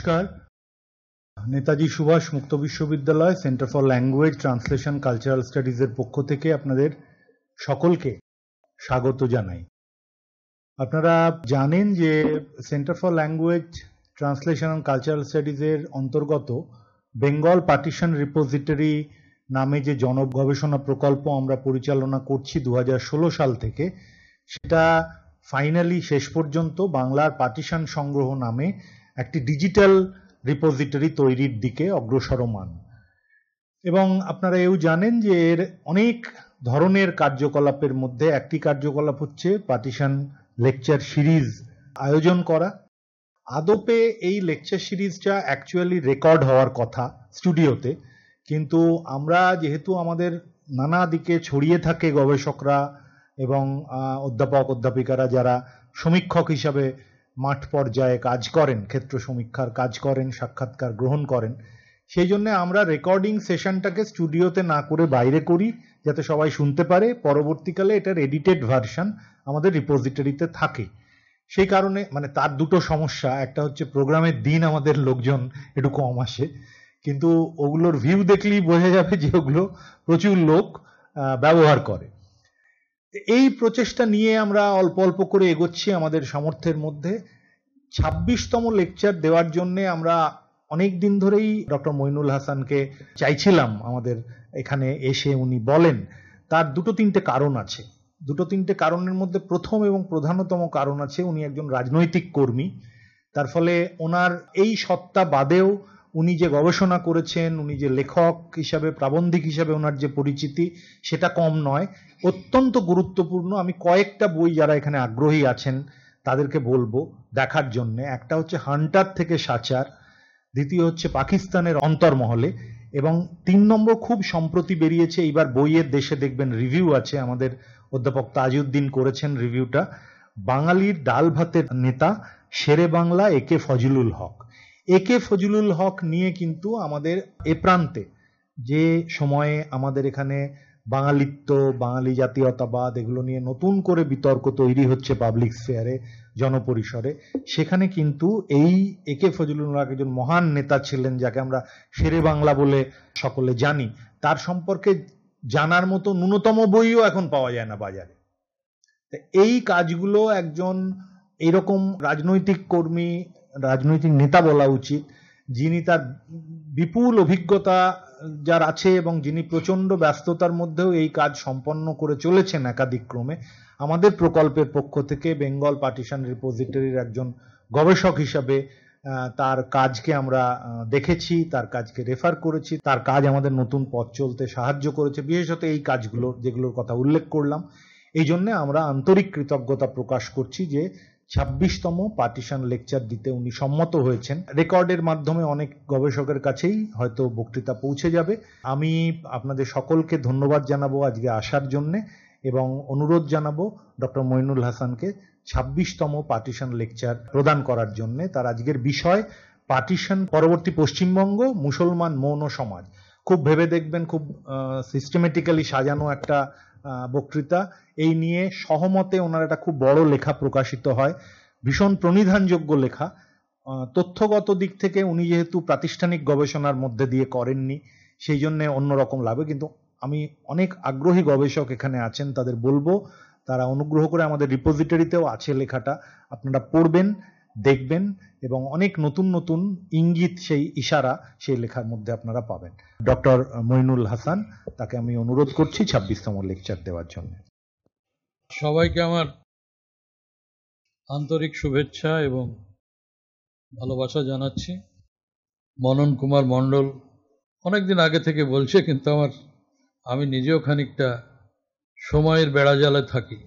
নমস্কার নেতাজি সুভাষ মুক্ত বিশ্ববিদ্যালয় centre for language translation cultural স্টাডিজের পক্ষ থেকে আপনাদের সকলকে স্বাগত জানাই আপনারা জানেন যে centre for language translation and cultural স্টাডিজের অন্তর্গত বেঙ্গল পার্টিশন রিপোজিটরি নামে যে জন গবেষণা প্রকল্প আমরা পরিচালনা করছি দু সাল থেকে সেটা ফাইনালি শেষ পর্যন্ত বাংলার পার্টিশন সংগ্রহ নামে একটি ডিজিটাল রিপোজিটরি তৈরির দিকে অগ্রসরমান এবং আপনারা এও জানেন যে এর অনেক ধরনের কার্যকলাপের মধ্যে একটি কার্যকলাপ হচ্ছে পার্টিশন লেকচার সিরিজ আয়োজন করা আদপে এই লেকচার সিরিজটা অ্যাকচুয়ালি রেকর্ড হওয়ার কথা স্টুডিওতে কিন্তু আমরা যেহেতু আমাদের নানা দিকে ছড়িয়ে থাকে গবেষকরা এবং অধ্যাপক অধ্যাপিকারা যারা সমীক্ষক হিসাবে মাঠ পর্যায়ে কাজ করেন ক্ষেত্র সমীক্ষার কাজ করেন সাক্ষাৎকার গ্রহণ করেন সেই জন্য আমরা রেকর্ডিং সেশনটাকে স্টুডিওতে না করে বাইরে করি যাতে সবাই শুনতে পারে পরবর্তীকালে এটার এডিটেড ভার্সন আমাদের রিপোজিটরিতে থাকে সেই কারণে মানে তার দুটো সমস্যা একটা হচ্ছে প্রোগ্রামের দিন আমাদের লোকজন একটু কম আসে কিন্তু ওগুলোর ভিউ দেখলেই বোঝা যাবে যে ওগুলো প্রচুর লোক ব্যবহার করে এই প্রচেষ্টা নিয়ে আমরা অল্প অল্প করে এগোচ্ছি আমাদের সামর্থ্যের মধ্যে ছাব্বিশতম লেকচার দেওয়ার জন্য আমরা অনেক দিন ধরেই ডক্টর মইনুল হাসানকে চাইছিলাম আমাদের এখানে এসে উনি বলেন তার দুটো তিনটে কারণ আছে দুটো তিনটে কারণের মধ্যে প্রথম এবং প্রধানতম কারণ আছে উনি একজন রাজনৈতিক কর্মী তার ফলে ওনার এই সত্তা বাদেও উনি যে গবেষণা করেছেন উনি যে লেখক হিসাবে প্রাবন্ধিক হিসাবে ওনার যে পরিচিতি সেটা কম নয় অত্যন্ত গুরুত্বপূর্ণ আমি কয়েকটা বই যারা এখানে আগ্রহী আছেন তাদেরকে বলবো দেখার জন্য একটা হচ্ছে হান্টার থেকে সাচার দ্বিতীয় হচ্ছে পাকিস্তানের অন্তর্মহলে এবং তিন নম্বর খুব সম্প্রতি বেরিয়েছে এইবার বইয়ের দেশে দেখবেন রিভিউ আছে আমাদের অধ্যাপক তাজউদ্দিন করেছেন রিভিউটা বাঙালির ডাল ভাতের নেতা শেরে বাংলা একে ফজলুল হক একে ফজলুল হক নিয়ে কিন্তু আমাদের এ প্রান্তে যে সময়ে আমাদের এখানে বাঙালিত্ব বাঙালি জাতীয়তাবাদ এগুলো নিয়ে নতুন করে বিতর্ক তৈরি হচ্ছে পাবলিক স্পেয়ারে জনপরিসরে সেখানে কিন্তু এই একে ফজলুল হক একজন মহান নেতা ছিলেন যাকে আমরা শেরে বাংলা বলে সকলে জানি তার সম্পর্কে জানার মতো ন্যূনতম বইও এখন পাওয়া যায় না বাজারে এই কাজগুলো একজন এরকম রাজনৈতিক কর্মী রাজনৈতিক নেতা বলা উচিত যিনি তার বিপুল অভিজ্ঞতা যার আছে এবং যিনি প্রচণ্ড ব্যস্ততার মধ্যেও এই কাজ সম্পন্ন করে চলেছেন একাধিক্রমে আমাদের প্রকল্পের পক্ষ থেকে বেঙ্গল পার্টিশন রিপোজিটরির একজন গবেষক হিসাবে তার কাজকে আমরা দেখেছি তার কাজকে রেফার করেছি তার কাজ আমাদের নতুন পথ চলতে সাহায্য করেছে বিশেষত এই কাজগুলো যেগুলোর কথা উল্লেখ করলাম এই জন্যে আমরা আন্তরিক কৃতজ্ঞতা প্রকাশ করছি যে ছাব্বিশতম পার্টিশন লেকচার দিতে উনি সম্মত হয়েছেন রেকর্ডের মাধ্যমে অনেক গবেষকের কাছেই হয়তো বক্তৃতা পৌঁছে যাবে আমি আপনাদের সকলকে ধন্যবাদ জানাবো আজকে আসার জন্যে এবং অনুরোধ জানাবো ডক্টর মইনুল হাসানকে ছাব্বিশতম পার্টিশন লেকচার প্রদান করার জন্য তার আজকের বিষয় পার্টিশন পরবর্তী পশ্চিমবঙ্গ মুসলমান মৌন সমাজ খুব ভেবে দেখবেন খুব সিস্টেমেটিক্যালি সাজানো একটা বক্তৃতা এই নিয়ে সহমতে ওনার একটা খুব বড় লেখা প্রকাশিত হয় ভীষণ প্রণিধানযোগ্য লেখা তথ্যগত দিক থেকে উনি যেহেতু প্রাতিষ্ঠানিক গবেষণার মধ্যে দিয়ে করেননি সেই জন্যে অন্যরকম লাভে কিন্তু আমি অনেক আগ্রহী গবেষক এখানে আছেন তাদের বলবো তারা অনুগ্রহ করে আমাদের রিপোজিটরিতেও আছে লেখাটা আপনারা পড়বেন দেখবেন এবং অনেক নতুন নতুন ইঙ্গিত সেই ইশারা সেই লেখার মধ্যে আপনারা পাবেন ডক্টর মইনুল হাসান তাকে আমি অনুরোধ করছি ছাব্বিশতম লেকচার দেওয়ার জন্য সবাইকে আমার আন্তরিক শুভেচ্ছা এবং ভালোবাসা জানাচ্ছি মনন কুমার মণ্ডল অনেকদিন আগে থেকে বলছে কিন্তু আমার আমি নিজেও খানিকটা সময়ের বেড়াজালে থাকি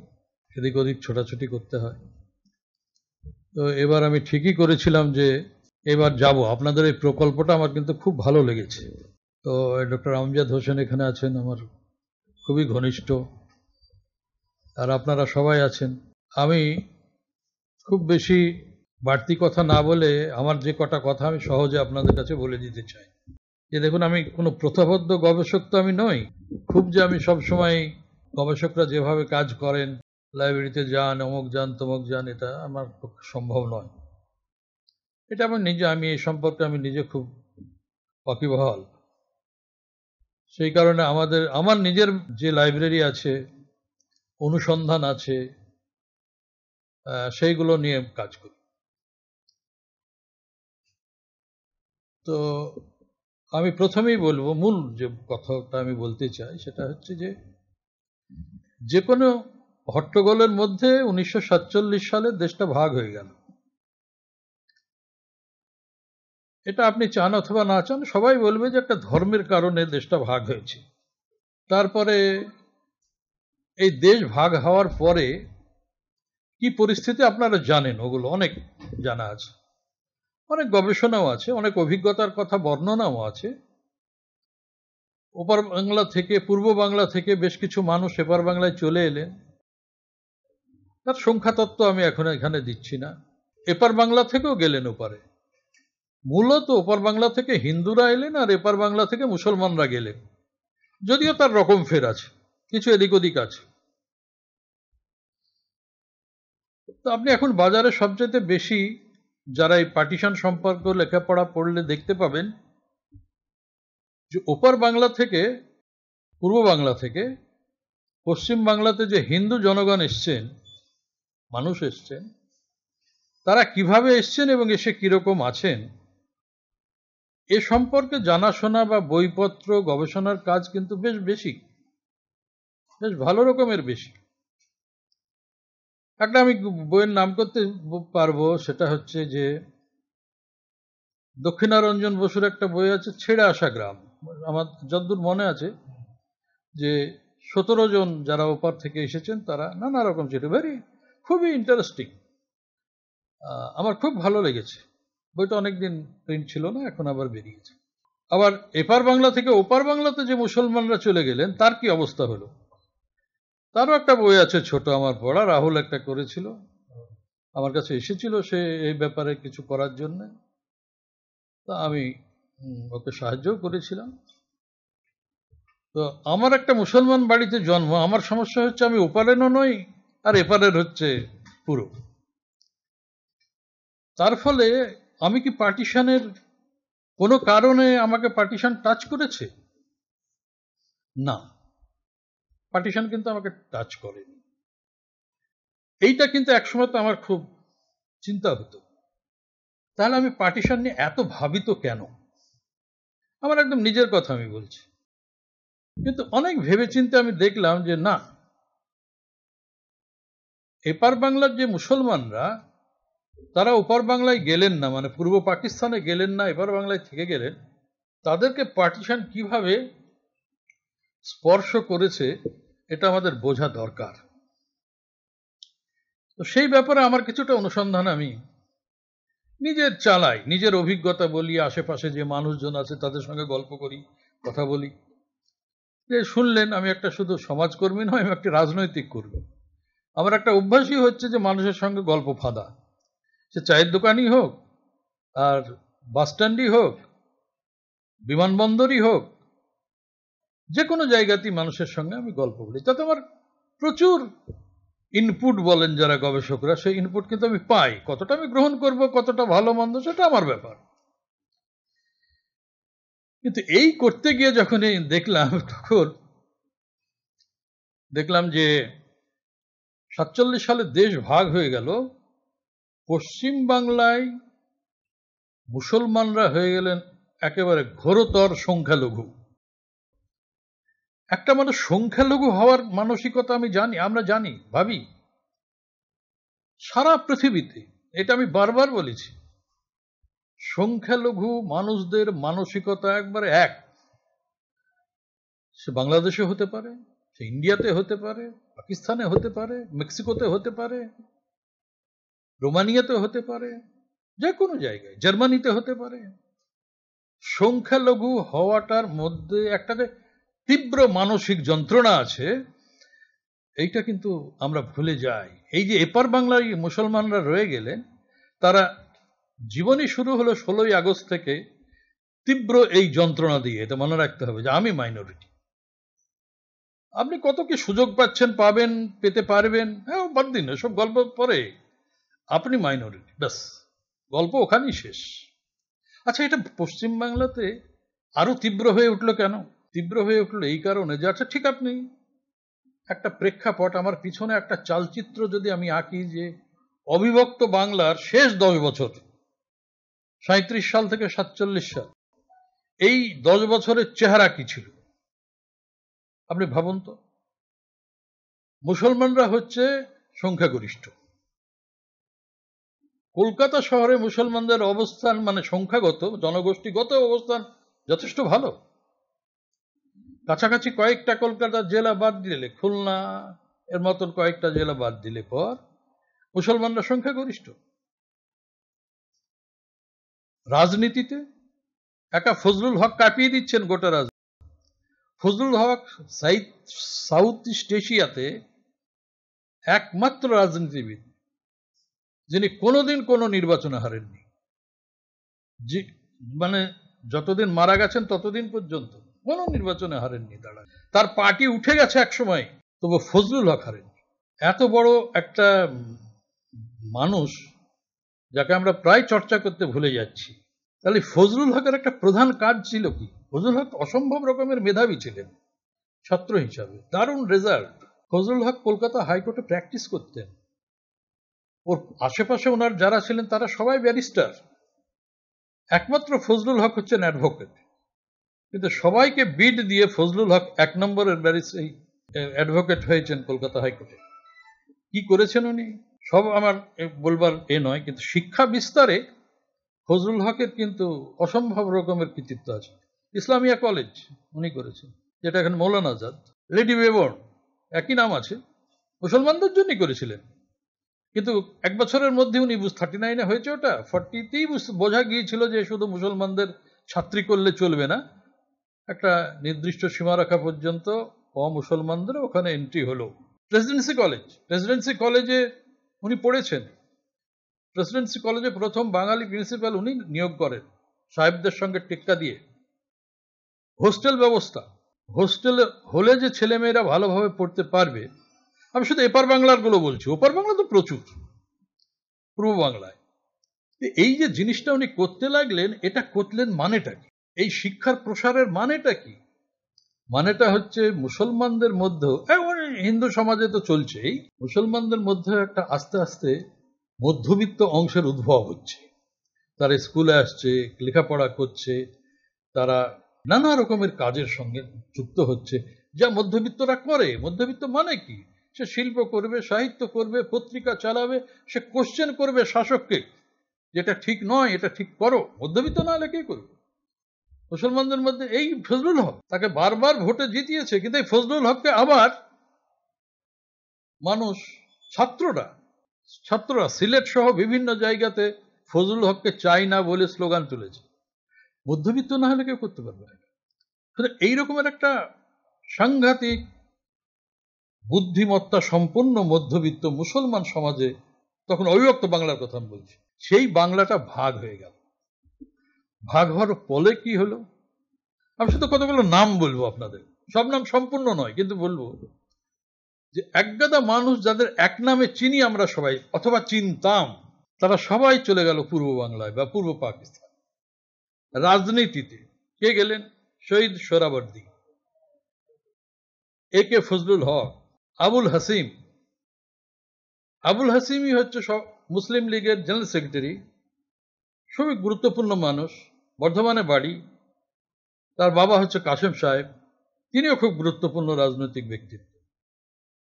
এদিক ওদিক ছোটাছুটি করতে হয় তো এবার আমি ঠিকই করেছিলাম যে এবার যাব আপনাদের এই প্রকল্পটা আমার কিন্তু খুব ভালো লেগেছে তো ডক্টর আমজাদ হোসেন এখানে আছেন আমার খুবই ঘনিষ্ঠ আর আপনারা সবাই আছেন আমি খুব বেশি বাড়তি কথা না বলে আমার যে কটা কথা আমি সহজে আপনাদের কাছে বলে দিতে চাই যে দেখুন আমি কোনো প্রথাবদ্ধ গবেষক তো আমি নই খুব যে আমি সবসময় গবেষকরা যেভাবে কাজ করেন লাইব্রেরিতে যান অমুক যান তমুক যান এটা আমার পক্ষে সম্ভব নয় এটা আমার নিজে আমি এই সম্পর্কে আমি নিজে খুব অকিবহাল সেই কারণে আমাদের আমার নিজের যে লাইব্রেরি আছে অনুসন্ধান আছে সেইগুলো নিয়ে কাজ করি তো আমি প্রথমেই বলবো মূল যে কথাটা আমি বলতে চাই সেটা হচ্ছে যে যে কোনো হট্টগোলের মধ্যে উনিশশো সালে দেশটা ভাগ হয়ে গেল এটা আপনি চান অথবা না চান সবাই বলবে যে একটা ধর্মের কারণে দেশটা ভাগ হয়েছে তারপরে এই দেশ ভাগ হওয়ার পরে কি পরিস্থিতি আপনারা জানেন ওগুলো অনেক জানা আছে অনেক গবেষণাও আছে অনেক অভিজ্ঞতার কথা বর্ণনাও আছে ওপার বাংলা থেকে পূর্ব বাংলা থেকে বেশ কিছু মানুষ এপার বাংলায় চলে এলেন তার সংখ্যাতত্ত্ব আমি এখন এখানে দিচ্ছি না এপার বাংলা থেকেও গেলেন ওপারে মূলত ওপার বাংলা থেকে হিন্দুরা এলেন আর এপার বাংলা থেকে মুসলমানরা গেলেন যদিও তার রকম ফের আছে কিছু এদিক ওদিক আছে তো আপনি এখন বাজারে সবচেয়ে বেশি যারা এই পার্টিশন সম্পর্ক লেখাপড়া পড়লে দেখতে পাবেন যে ওপার বাংলা থেকে পূর্ব বাংলা থেকে পশ্চিম বাংলাতে যে হিন্দু জনগণ এসছেন মানুষ এসছেন তারা কিভাবে এসছেন এবং এসে কিরকম আছেন এ সম্পর্কে জানাশোনা বা বইপত্র গবেষণার কাজ কিন্তু বেশ বেশি বেশ ভালো রকমের বেশি একটা আমি বইয়ের নাম করতে পারবো সেটা হচ্ছে যে দক্ষিণারঞ্জন বসুর একটা বই আছে ছেড়ে আসা গ্রাম আমার যদ্দূর মনে আছে যে সতেরো জন যারা ওপার থেকে এসেছেন তারা নানা রকম ছিল ভেরি খুবই ইন্টারেস্টিং আমার খুব ভালো লেগেছে বইটা অনেকদিন প্রিন্ট ছিল না এখন আবার বেরিয়েছে আবার এপার বাংলা থেকে ওপার বাংলাতে যে মুসলমানরা চলে গেলেন তার কি অবস্থা হলো তারও একটা বই আছে ছোট আমার পড়া রাহুল একটা করেছিল আমার কাছে এসেছিল সে এই ব্যাপারে কিছু করার জন্য তা আমি ওকে সাহায্য করেছিলাম তো আমার একটা মুসলমান বাড়িতে জন্ম আমার সমস্যা হচ্ছে আমি ওপারেনও নই আর এপারের হচ্ছে পুরো তার ফলে আমি কি পার্টিশনের কোনো কারণে আমাকে পার্টিশন টাচ করেছে না পার্টিশন কিন্তু আমাকে টাচ করেনি এইটা কিন্তু একসময় তো আমার খুব চিন্তা হতো তাহলে আমি পার্টিশন নিয়ে এত ভাবিত কেন আমার একদম নিজের কথা আমি বলছি কিন্তু অনেক ভেবে চিন্তে আমি দেখলাম যে না এপার বাংলার যে মুসলমানরা তারা ওপার বাংলায় গেলেন না মানে পূর্ব পাকিস্তানে গেলেন না এপার বাংলায় থেকে গেলেন তাদেরকে পার্টিশন কিভাবে স্পর্শ করেছে এটা আমাদের বোঝা দরকার তো সেই ব্যাপারে আমার কিছুটা অনুসন্ধান আমি নিজের চালাই নিজের অভিজ্ঞতা বলি আশেপাশে যে মানুষজন আছে তাদের সঙ্গে গল্প করি কথা বলি যে শুনলেন আমি একটা শুধু সমাজকর্মী নয় আমি একটা রাজনৈতিক কর্মী আমার একটা অভ্যাসই হচ্ছে যে মানুষের সঙ্গে গল্প ফাঁদা সে চায়ের দোকানই হোক আর বাসস্ট্যান্ডই হোক বিমানবন্দরই হোক যে কোনো জায়গাতেই মানুষের সঙ্গে আমি গল্প করি তাতে আমার প্রচুর ইনপুট বলেন যারা গবেষকরা সেই ইনপুট কিন্তু আমি পাই কতটা আমি গ্রহণ করব কতটা ভালো মন্দ সেটা আমার ব্যাপার কিন্তু এই করতে গিয়ে যখন দেখলাম তখন দেখলাম যে সাতচল্লিশ সালে দেশ ভাগ হয়ে গেল পশ্চিম বাংলায় মুসলমানরা হয়ে গেলেন একেবারে ঘোরতর সংখ্যালঘু একটা মানে সংখ্যালঘু হওয়ার মানসিকতা আমি জানি আমরা জানি ভাবি সারা পৃথিবীতে এটা আমি বারবার বলেছি সংখ্যালঘু মানুষদের মানসিকতা একবারে এক সে বাংলাদেশে হতে পারে সে ইন্ডিয়াতে হতে পারে পাকিস্তানে হতে পারে মেক্সিকোতে হতে পারে রোমানিয়াতে হতে পারে যে কোনো জায়গায় জার্মানিতে হতে পারে সংখ্যালঘু হওয়াটার মধ্যে একটা যে তীব্র মানসিক যন্ত্রণা আছে এইটা কিন্তু আমরা ভুলে যাই এই যে এপার বাংলায় মুসলমানরা রয়ে গেলেন তারা জীবনই শুরু হলো ষোলোই আগস্ট থেকে তীব্র এই যন্ত্রণা দিয়ে এটা মনে রাখতে হবে যে আমি মাইনরিটি আপনি কত কি সুযোগ পাচ্ছেন পাবেন পেতে পারবেন হ্যাঁ বাদ দিন এসব গল্প পরে আপনি মাইনরিটি ব্যাস গল্প ওখানেই শেষ আচ্ছা এটা পশ্চিমবাংলাতে আরও তীব্র হয়ে উঠলো কেন তীব্র হয়ে উঠলো এই কারণে যে আচ্ছা ঠিক আপনি একটা প্রেক্ষাপট আমার পিছনে একটা চালচিত্র যদি আমি আঁকি যে অবিভক্ত বাংলার শেষ দশ বছর সাঁত্রিশ সাল থেকে সাতচল্লিশ সাল এই দশ বছরের চেহারা কি ছিল আপনি ভাবুন তো মুসলমানরা হচ্ছে সংখ্যাগরিষ্ঠ কলকাতা শহরে মুসলমানদের অবস্থান মানে সংখ্যাগত জনগোষ্ঠীগত অবস্থান যথেষ্ট ভালো কাছাকাছি কয়েকটা কলকাতা জেলা বাদ দিলে খুলনা এর মতন কয়েকটা জেলা বাদ দিলে পর মুসলমানরা সংখ্যাগরিষ্ঠ রাজনীতিতে একা ফজলুল হক কাঁপিয়ে দিচ্ছেন গোটা রাজনীতি ফজলুল হক সাইদ সাউথ ইস্ট এশিয়াতে একমাত্র রাজনীতিবিদ যিনি কোনোদিন কোনো নির্বাচনে হারেননি মানে যতদিন মারা গেছেন ততদিন পর্যন্ত কোনো নির্বাচনে হারেননি দাঁড়ায় তার পার্টি উঠে গেছে একসময় তবু ফজলুল হক হারেননি এত বড় একটা মানুষ যাকে আমরা প্রায় চর্চা করতে ভুলে যাচ্ছি তাহলে ফজলুল হকের একটা প্রধান কাজ ছিল কি ফজল হক অসম্ভব রকমের মেধাবী ছিলেন ছাত্র হিসাবে দারুণ রেজাল্ট ফজল হক কলকাতা হাইকোর্টে প্র্যাকটিস করতেন ওর আশেপাশে ওনার যারা ছিলেন তারা সবাই ব্যারিস্টার একমাত্র ফজলুল হক হচ্ছেন অ্যাডভোকেট কিন্তু সবাইকে বিড দিয়ে ফজলুল হক এক নম্বরের ব্যারিস্টার অ্যাডভোকেট হয়েছেন কলকাতা হাইকোর্টে কি করেছেন উনি সব আমার বলবার এ নয় কিন্তু শিক্ষা বিস্তারে ফজলুল হকের কিন্তু অসম্ভব রকমের কৃতিত্ব আছে ইসলামিয়া কলেজ উনি করেছেন যেটা এখন মৌলানা আজাদ লেডি ওয়েবর্ন একই নাম আছে মুসলমানদের জন্যই করেছিলেন কিন্তু এক বছরের মধ্যে উনি থার্টি নাইনে হয়েছে ওটা ফর্টিতেই বোঝা গিয়েছিল যে শুধু মুসলমানদের ছাত্রী করলে চলবে না একটা নির্দিষ্ট সীমারেখা পর্যন্ত অমুসলমানদের ওখানে এন্ট্রি হলো প্রেসিডেন্সি কলেজ প্রেসিডেন্সি কলেজে উনি পড়েছেন প্রেসিডেন্সি কলেজে প্রথম বাঙালি প্রিন্সিপাল উনি নিয়োগ করেন সাহেবদের সঙ্গে টেক্কা দিয়ে হোস্টেল ব্যবস্থা হোস্টেল হলে যে ছেলেমেয়েরা ভালোভাবে পড়তে পারবে আমি শুধু এপার বাংলার গুলো বলছি ওপার বাংলা তো প্রচুর পূর্ব বাংলায় এই যে জিনিসটা উনি করতে লাগলেন এটা করলেন মানেটা কি এই শিক্ষার প্রসারের মানেটা কি মানেটা হচ্ছে মুসলমানদের মধ্যে হিন্দু সমাজে তো চলছেই মুসলমানদের মধ্যে একটা আস্তে আস্তে মধ্যবিত্ত অংশের উদ্ভব হচ্ছে তারা স্কুলে আসছে লেখাপড়া করছে তারা নানা রকমের কাজের সঙ্গে যুক্ত হচ্ছে যা মধ্যবিত্তরা করে মধ্যবিত্ত মানে কি সে শিল্প করবে সাহিত্য করবে পত্রিকা চালাবে সে কোশ্চেন করবে শাসককে যেটা ঠিক নয় এটা ঠিক করো মধ্যবিত্ত না হলে কে করবে মুসলমানদের মধ্যে এই ফজলুল হক তাকে বারবার ভোটে জিতিয়েছে কিন্তু এই ফজলুল হককে আবার মানুষ ছাত্ররা ছাত্ররা সিলেট সহ বিভিন্ন জায়গাতে ফজলুল হককে চাই না বলে স্লোগান তুলেছে মধ্যবিত্ত না হলে কেউ করতে পারবে না এইরকমের একটা সাংঘাতিক বুদ্ধিমত্তা সম্পন্ন মধ্যবিত্ত মুসলমান সমাজে তখন অবিভক্ত বাংলার কথা আমি বলছি সেই বাংলাটা ভাগ হয়ে গেল ভাগ হওয়ার ফলে কি হলো আমি শুধু কতগুলো নাম বলবো আপনাদের সব নাম সম্পূর্ণ নয় কিন্তু বলবো যে একগাদা মানুষ যাদের এক নামে চিনি আমরা সবাই অথবা চিনতাম তারা সবাই চলে গেল পূর্ব বাংলায় বা পূর্ব পাকিস্তান রাজনীতিতে কে গেলেন শহীদ সোরাবর্দী এ কে ফজলুল হক আবুল হাসিম আবুল হাসিমই হচ্ছে মুসলিম লীগের জেনারেল সেক্রেটারি সবই গুরুত্বপূর্ণ মানুষ বর্ধমানে বাড়ি তার বাবা হচ্ছে কাশেম সাহেব তিনিও খুব গুরুত্বপূর্ণ রাজনৈতিক ব্যক্তিত্ব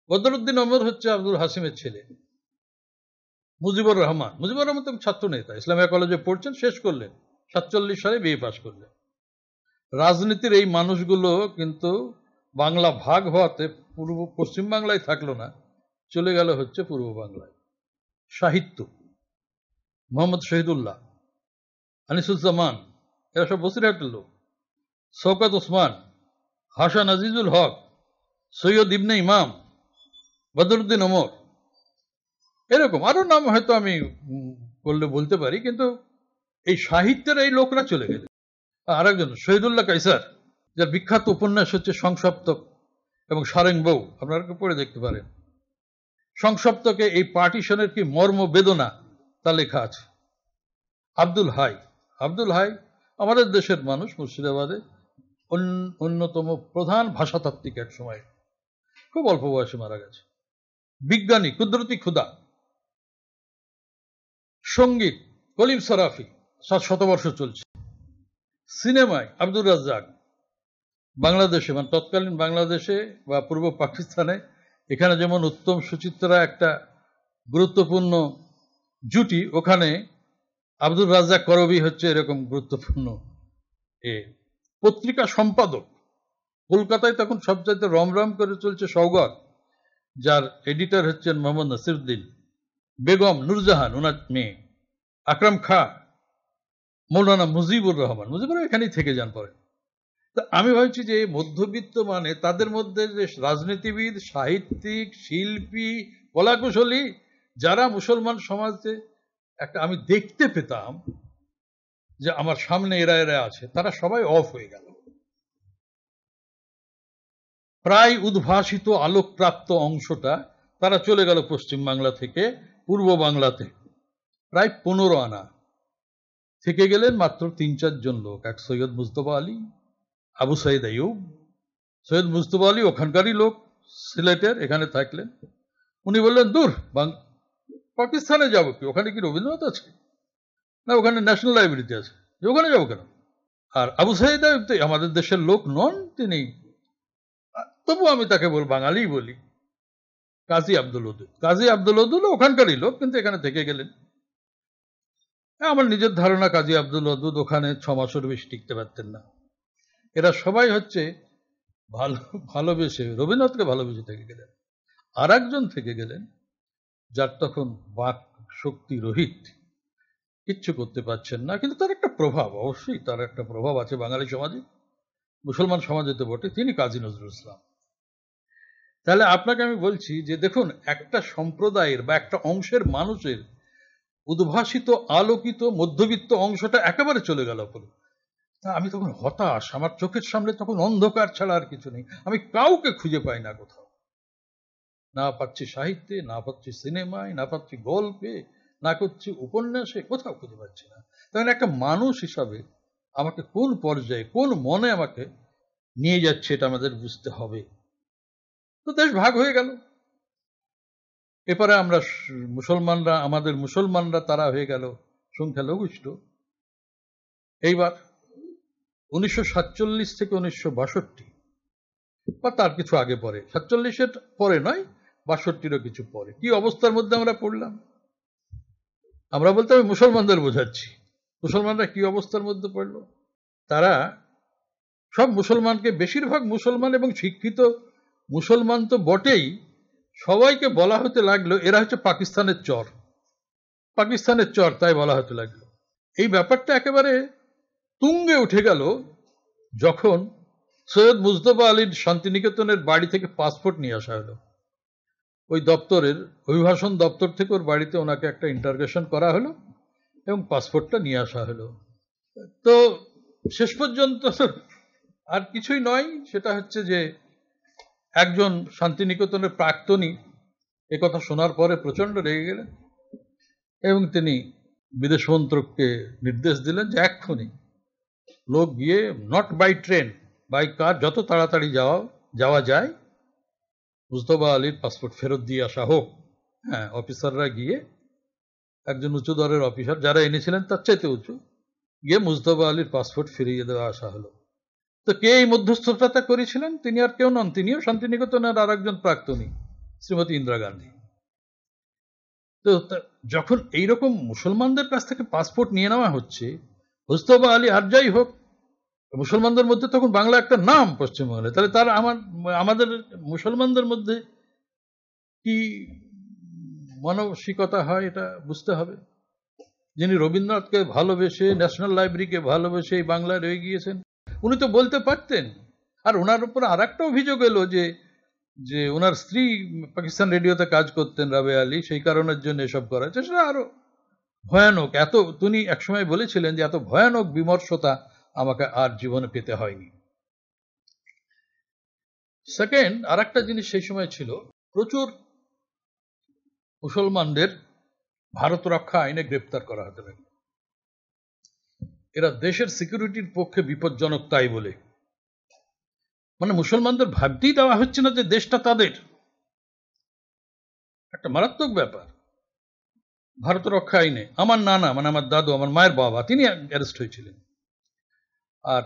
বদরুদ্দিন অমর হচ্ছে আব্দুল হাসিমের ছেলে মুজিবুর রহমান মুজিবুর রহমান তো ছাত্র নেতা ইসলামিয়া কলেজে পড়ছেন শেষ করলেন সাতচল্লিশ সালে বিএ পাশ করলেন রাজনীতির এই মানুষগুলো কিন্তু বাংলা ভাগ হওয়াতে পূর্ব পশ্চিম বাংলায় থাকলো না চলে গেল হচ্ছে পূর্ব বাংলায় সাহিত্য মোহাম্মদ শহীদুল্লাহ আনিসুজ্জামান এরা সব বসিরহাটের লোক শৌকত ওসমান হাসান আজিজুল হক সৈয়দ ইবনে ইমাম বদরুদ্দিন ওমর এরকম আরও নাম হয়তো আমি বললে বলতে পারি কিন্তু এই সাহিত্যের এই লোকরা চলে গেলেন একজন শহীদুল্লাহ কাইসার যার বিখ্যাত উপন্যাস হচ্ছে সংসপ্তক এবং সারেং বউ আপনারা পড়ে দেখতে পারেন সংসপ্তকে এই পার্টিশনের কি মর্ম বেদনা তা লেখা আছে আব্দুল হাই আব্দুল হাই আমাদের দেশের মানুষ মুর্শিদাবাদে অন্যতম প্রধান ভাষাতাত্ত্বিক এক সময় খুব অল্প বয়সে মারা গেছে বিজ্ঞানী কুদরতি ক্ষুদা সঙ্গীত কলিম সরাফি সাত শতবর্ষ চলছে সিনেমায় আব্দুর রাজ্জাক বাংলাদেশে মানে তৎকালীন বাংলাদেশে বা পূর্ব পাকিস্তানে এখানে যেমন উত্তম সুচিত্রা একটা গুরুত্বপূর্ণ জুটি ওখানে আব্দুর রাজ্জাক করবি হচ্ছে এরকম গুরুত্বপূর্ণ এ পত্রিকা সম্পাদক কলকাতায় তখন সবচাইতে রমরম করে চলছে সৌগত যার এডিটর হচ্ছেন মোহাম্মদ নাসিরুদ্দিন বেগম নুরজাহান ওনার মেয়ে আকরাম খা মৌলানা মুজিবুর রহমান মুজিবুর এখানেই থেকে যান পরে আমি ভাবছি যে মধ্যবিত্ত মানে তাদের মধ্যে যে রাজনীতিবিদ সাহিত্যিক শিল্পী কলাকুশলী যারা মুসলমান সমাজে একটা আমি দেখতে পেতাম যে আমার সামনে এরা এরা আছে তারা সবাই অফ হয়ে গেল প্রায় উদ্ভাসিত আলোকপ্রাপ্ত অংশটা তারা চলে গেল পশ্চিম বাংলা থেকে পূর্ব বাংলাতে প্রায় পনেরো আনা থেকে গেলেন মাত্র তিন চারজন লোক এক সৈয়দ মুস্তফা আলী আবু সাইদ আয়ুব সৈয়দ মুস্তফা আলী ওখানকারই লোক সিলেটের এখানে থাকলেন উনি বললেন দূর পাকিস্তানে যাবো কি ওখানে কি রবীন্দ্রনাথ আছে না ওখানে ন্যাশনাল লাইব্রেরিতে আছে যে ওখানে যাবো কেন আর আবু সাইদ আয়ুব তো আমাদের দেশের লোক নন তিনি তবু আমি তাকে বল বাঙালি বলি কাজী আব্দুল কাজী আব্দুল ওখানকারই লোক কিন্তু এখানে থেকে গেলেন আমার নিজের ধারণা কাজী আব্দুল অদ্দুদ ওখানে ছ মাসের বেশি টিকতে পারতেন না এরা সবাই হচ্ছে ভালো ভালোবেসে রবীন্দ্রনাথকে ভালোবেসে থেকে গেলেন আর একজন থেকে গেলেন যার তখন বাক শক্তি রহিত কিচ্ছু করতে পারছেন না কিন্তু তার একটা প্রভাব অবশ্যই তার একটা প্রভাব আছে বাঙালি সমাজে মুসলমান সমাজে তো বটে তিনি কাজী নজরুল ইসলাম তাহলে আপনাকে আমি বলছি যে দেখুন একটা সম্প্রদায়ের বা একটা অংশের মানুষের উদ্ভাসিত আলোকিত মধ্যবিত্ত অংশটা একেবারে চলে গেল ফলে আমি তখন হতাশ আমার চোখের সামনে তখন অন্ধকার ছাড়া আর কিছু নেই আমি কাউকে খুঁজে পাই না কোথাও না পাচ্ছি সাহিত্যে না পাচ্ছি সিনেমায় না পাচ্ছি গল্পে না করছি উপন্যাসে কোথাও খুঁজে পাচ্ছি না তখন একটা মানুষ হিসাবে আমাকে কোন পর্যায়ে কোন মনে আমাকে নিয়ে যাচ্ছে এটা আমাদের বুঝতে হবে তো দেশ ভাগ হয়ে গেল এরপরে আমরা মুসলমানরা আমাদের মুসলমানরা তারা হয়ে গেল সংখ্যালঘুষ্ঠ এইবার উনিশশো সাতচল্লিশ থেকে উনিশশো বাষট্টি বা তার কিছু আগে পরে সাতচল্লিশের পরে নয় বাষট্টিরও কিছু পরে কি অবস্থার মধ্যে আমরা পড়লাম আমরা বলতে আমি মুসলমানদের বোঝাচ্ছি মুসলমানরা কি অবস্থার মধ্যে পড়ল তারা সব মুসলমানকে বেশিরভাগ মুসলমান এবং শিক্ষিত মুসলমান তো বটেই সবাইকে বলা হতে লাগলো এরা হচ্ছে পাকিস্তানের চর পাকিস্তানের চর তাই বলা হতে লাগলো এই ব্যাপারটা একেবারে তুঙ্গে উঠে গেল যখন সৈয়দ মুজতবা আলীর শান্তিনিকেতনের বাড়ি থেকে পাসপোর্ট নিয়ে আসা হলো ওই দপ্তরের অভিভাষণ দপ্তর থেকে ওর বাড়িতে ওনাকে একটা ইন্টারগেশন করা হলো এবং পাসপোর্টটা নিয়ে আসা হলো তো শেষ পর্যন্ত আর কিছুই নয় সেটা হচ্ছে যে একজন শান্তিনিকেতনের প্রাক্তনী কথা শোনার পরে প্রচণ্ড রেগে গেলেন এবং তিনি বিদেশ মন্ত্রককে নির্দেশ দিলেন যে এক্ষুনি লোক গিয়ে not by train by car যত তাড়াতাড়ি যাওয়া যাওয়া যায় মুস্তফা আলীর পাসপোর্ট ফেরত দিয়ে আসা হোক হ্যাঁ অফিসাররা গিয়ে একজন উঁচু দরের অফিসার যারা এনেছিলেন তার চাইতে উঁচু গিয়ে মুস্তফা আলীর পাসপোর্ট ফিরিয়ে দেওয়া আসা হলো তো কে এই মধ্যস্থতা করেছিলেন তিনি আর কেউ নন তিনিও শান্তিনিকেতনের আর একজন প্রাক্তনী শ্রীমতী ইন্দিরা গান্ধী তো যখন এইরকম মুসলমানদের কাছ থেকে পাসপোর্ট নিয়ে নেওয়া হচ্ছে হুস্তবা আলী আর যাই হোক মুসলমানদের মধ্যে তখন বাংলা একটা নাম পশ্চিমবঙ্গে তাহলে তার আমার আমাদের মুসলমানদের মধ্যে কি মানসিকতা হয় এটা বুঝতে হবে যিনি রবীন্দ্রনাথকে ভালোবেসে ন্যাশনাল লাইব্রেরিকে ভালোবেসে এই বাংলায় রয়ে গিয়েছেন উনি তো বলতে পারতেন আর ওনার উপর আর একটা অভিযোগ এলো যে যে ওনার স্ত্রী পাকিস্তান রেডিওতে কাজ করতেন রাবে আলী সেই কারণের জন্য এসব করা হচ্ছে সেটা আরও ভয়ানক এত তিনি একসময় বলেছিলেন যে এত ভয়ানক বিমর্ষতা আমাকে আর জীবনে পেতে হয়নি সেকেন্ড আর একটা জিনিস সেই সময় ছিল প্রচুর মুসলমানদের ভারত রক্ষা আইনে গ্রেপ্তার করা হতে থাকে এরা দেশের সিকিউরিটির পক্ষে বিপজ্জনক তাই বলে মানে মুসলমানদের ভাবতেই দেওয়া হচ্ছে না যে দেশটা তাদের একটা মারাত্মক ব্যাপার ভারত রক্ষা আইনে আমার নানা মানে আমার দাদু আমার মায়ের বাবা তিনি অ্যারেস্ট হয়েছিলেন আর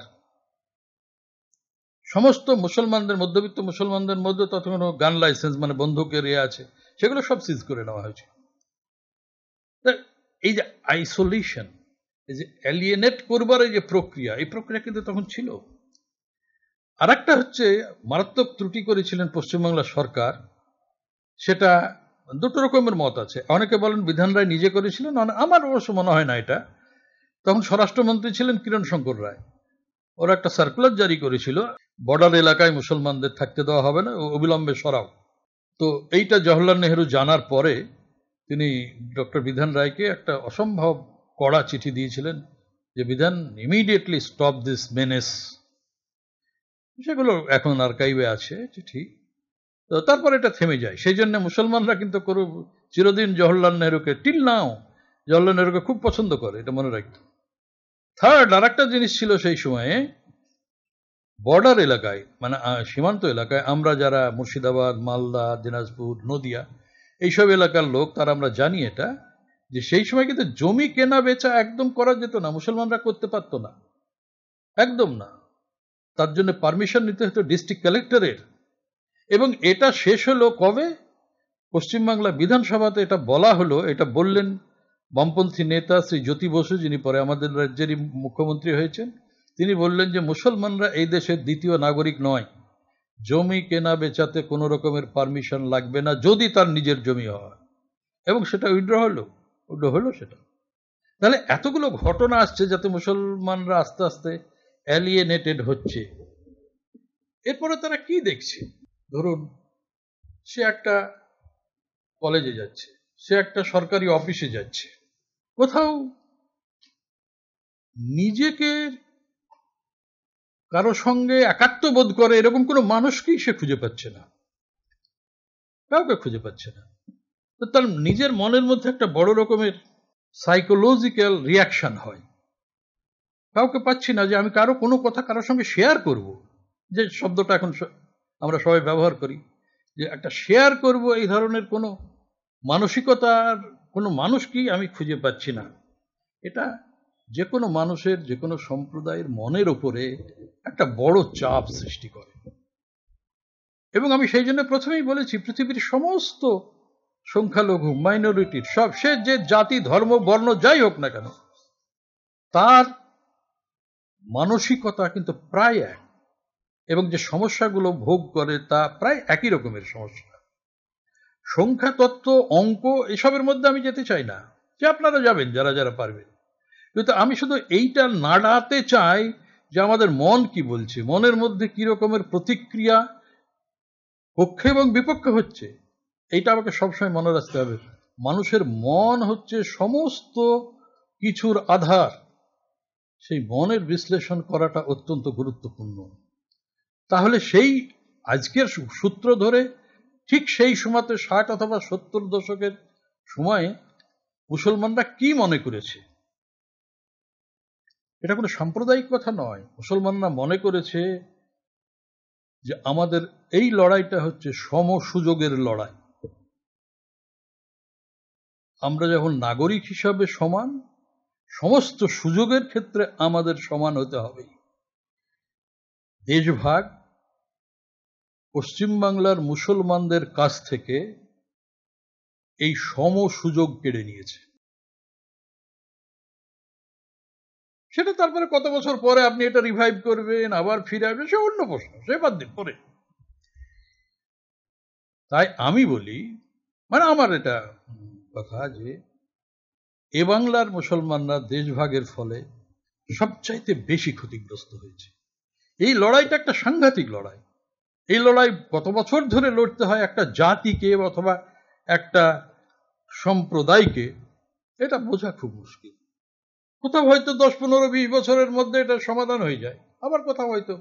সমস্ত মুসলমানদের মধ্যবিত্ত মুসলমানদের মধ্যে ততক্ষণ গান লাইসেন্স মানে বন্ধুকের ইয়ে আছে সেগুলো সব সিজ করে নেওয়া হয়েছে এই যে আইসোলেশন এই যে অ্যালিয়েনেট করবার এই যে প্রক্রিয়া এই প্রক্রিয়া কিন্তু তখন ছিল আর একটা হচ্ছে মারাত্মক ত্রুটি করেছিলেন পশ্চিমবাংলা সরকার সেটা দুটো রকমের মত আছে অনেকে বলেন বিধান রায় নিজে করেছিলেন আমার অবশ্য মনে হয় না এটা তখন স্বরাষ্ট্রমন্ত্রী ছিলেন কিরণ শঙ্কর রায় ওরা একটা সার্কুলার জারি করেছিল বর্ডার এলাকায় মুসলমানদের থাকতে দেওয়া হবে না অবিলম্বে সরাও তো এইটা জওহরলাল নেহরু জানার পরে তিনি ডক্টর বিধান রায়কে একটা অসম্ভব কড়া চিঠি দিয়েছিলেন যে বিধান ইমিডিয়েটলি স্টপ দিস মেনেস সেগুলো এখন আর্কাইভে আছে চিঠি তো তারপর এটা থেমে যায় সেই জন্য মুসলমানরা কিন্তু করু চিরদিন জওহরলাল নেহরুকে টিল নাও জওহরলাল নেহরুকে খুব পছন্দ করে এটা মনে রাখত থার্ড আর একটা জিনিস ছিল সেই সময়ে বর্ডার এলাকায় মানে সীমান্ত এলাকায় আমরা যারা মুর্শিদাবাদ মালদা দিনাজপুর নদিয়া এইসব এলাকার লোক তারা আমরা জানি এটা যে সেই সময় কিন্তু জমি কেনা বেচা একদম করা যেত না মুসলমানরা করতে পারত না একদম না তার জন্য পারমিশন নিতে হতো ডিস্ট্রিক্ট কালেক্টরের এবং এটা শেষ হলো কবে পশ্চিমবাংলা বিধানসভাতে এটা বলা হলো এটা বললেন বামপন্থী নেতা শ্রী জ্যোতি বসু যিনি পরে আমাদের রাজ্যেরই মুখ্যমন্ত্রী হয়েছেন তিনি বললেন যে মুসলমানরা এই দেশের দ্বিতীয় নাগরিক নয় জমি কেনা বেচাতে কোনো রকমের পারমিশন লাগবে না যদি তার নিজের জমি হয় এবং সেটা উইড্র হলো ওটা হলো সেটা তাহলে এতগুলো ঘটনা আসছে যাতে মুসলমানরা আস্তে আস্তে অ্যালিয়েনেটেড হচ্ছে এরপরে তারা কি দেখছে ধরুন সে একটা কলেজে যাচ্ছে সে একটা সরকারি অফিসে যাচ্ছে কোথাও নিজেকে কারো সঙ্গে একাত্ম বোধ করে এরকম কোনো মানুষকেই সে খুঁজে পাচ্ছে না কাউকে খুঁজে পাচ্ছে না তো তার নিজের মনের মধ্যে একটা বড় রকমের সাইকোলজিক্যাল রিয়াকশন হয় কাউকে পাচ্ছি না যে আমি কারো কোনো কথা কারোর সঙ্গে শেয়ার করব যে শব্দটা এখন আমরা সবাই ব্যবহার করি যে একটা শেয়ার করব এই ধরনের কোনো মানসিকতার কোনো মানুষ কি আমি খুঁজে পাচ্ছি না এটা যে কোনো মানুষের যে কোনো সম্প্রদায়ের মনের ওপরে একটা বড় চাপ সৃষ্টি করে এবং আমি সেই জন্য প্রথমেই বলেছি পৃথিবীর সমস্ত সংখ্যালঘু মাইনরিটির সব সে যে জাতি ধর্ম বর্ণ যাই হোক না কেন তার মানসিকতা কিন্তু প্রায় এক এবং যে সমস্যাগুলো ভোগ করে তা প্রায় একই রকমের সমস্যা সংখ্যা তত্ত্ব অঙ্ক এসবের মধ্যে আমি যেতে চাই না যে আপনারা যাবেন যারা যারা পারবেন কিন্তু আমি শুধু এইটা নাড়াতে চাই যে আমাদের মন কি বলছে মনের মধ্যে কি রকমের প্রতিক্রিয়া পক্ষে এবং বিপক্ষে হচ্ছে এইটা আমাকে সবসময় মনে রাখতে হবে মানুষের মন হচ্ছে সমস্ত কিছুর আধার সেই মনের বিশ্লেষণ করাটা অত্যন্ত গুরুত্বপূর্ণ তাহলে সেই আজকের সূত্র ধরে ঠিক সেই সময়তে ষাট অথবা সত্তর দশকের সময়ে মুসলমানরা কি মনে করেছে এটা কোনো সাম্প্রদায়িক কথা নয় মুসলমানরা মনে করেছে যে আমাদের এই লড়াইটা হচ্ছে সম সুযোগের লড়াই আমরা যখন নাগরিক হিসাবে সমান সমস্ত সুযোগের ক্ষেত্রে আমাদের সমান হতে হবে দেশভাগ পশ্চিমবাংলার মুসলমানদের কাছ থেকে এই সম সুযোগ কেড়ে নিয়েছে সেটা তারপরে কত বছর পরে আপনি এটা রিভাইভ করবেন আবার ফিরে আসবেন সে অন্য প্রশ্ন সে বাদ দিন পরে তাই আমি বলি মানে আমার এটা কথা যে এ বাংলার মুসলমানরা দেশভাগের ফলে সবচাইতে বেশি ক্ষতিগ্রস্ত হয়েছে এই লড়াইটা একটা সাংঘাতিক লড়াই এই লড়াই কত বছর ধরে লড়তে হয় একটা জাতিকে অথবা একটা সম্প্রদায়কে এটা বোঝা খুব মুশকিল কোথাও হয়তো দশ পনেরো বিশ বছরের মধ্যে এটা সমাধান হয়ে যায় আবার কোথাও হয়তো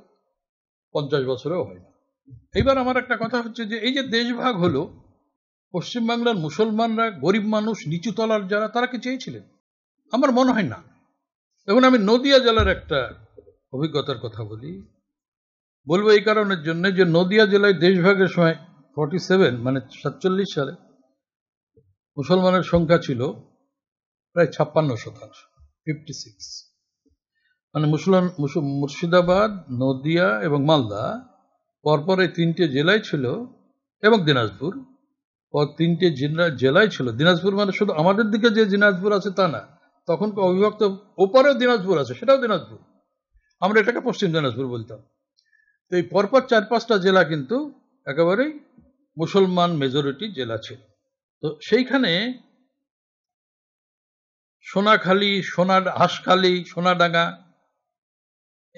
পঞ্চাশ বছরেও হয় না এইবার আমার একটা কথা হচ্ছে যে এই যে দেশভাগ হলো পশ্চিমবাংলার মুসলমানরা গরিব মানুষ নিচু তলার যারা তারা কি চেয়েছিলেন আমার মনে হয় না এখন আমি নদিয়া জেলার একটা অভিজ্ঞতার কথা বলি বলবো এই কারণের জন্য যে নদিয়া জেলায় দেশভাগের সময় ফর্টি সেভেন মানে সাতচল্লিশ সালে মুসলমানের সংখ্যা ছিল প্রায় ছাপ্পান্ন শতাংশ ফিফটি সিক্স মানে মুসলমান মুর্শিদাবাদ নদিয়া এবং মালদা পরপর এই তিনটে জেলায় ছিল এবং দিনাজপুর ও তিনটে জেলায় ছিল দিনাজপুর মানে শুধু আমাদের দিকে যে দিনাজপুর আছে তা না তখন অবিভক্ত ওপারেও দিনাজপুর আছে সেটাও দিনাজপুর আমরা এটাকে পশ্চিম দিনাজপুর বলতাম তো এই পরপর চার পাঁচটা জেলা কিন্তু একেবারেই মুসলমান মেজরিটি জেলা ছিল তো সেইখানে সোনাখালী সোনা হাঁসখালী সোনাডাঙ্গা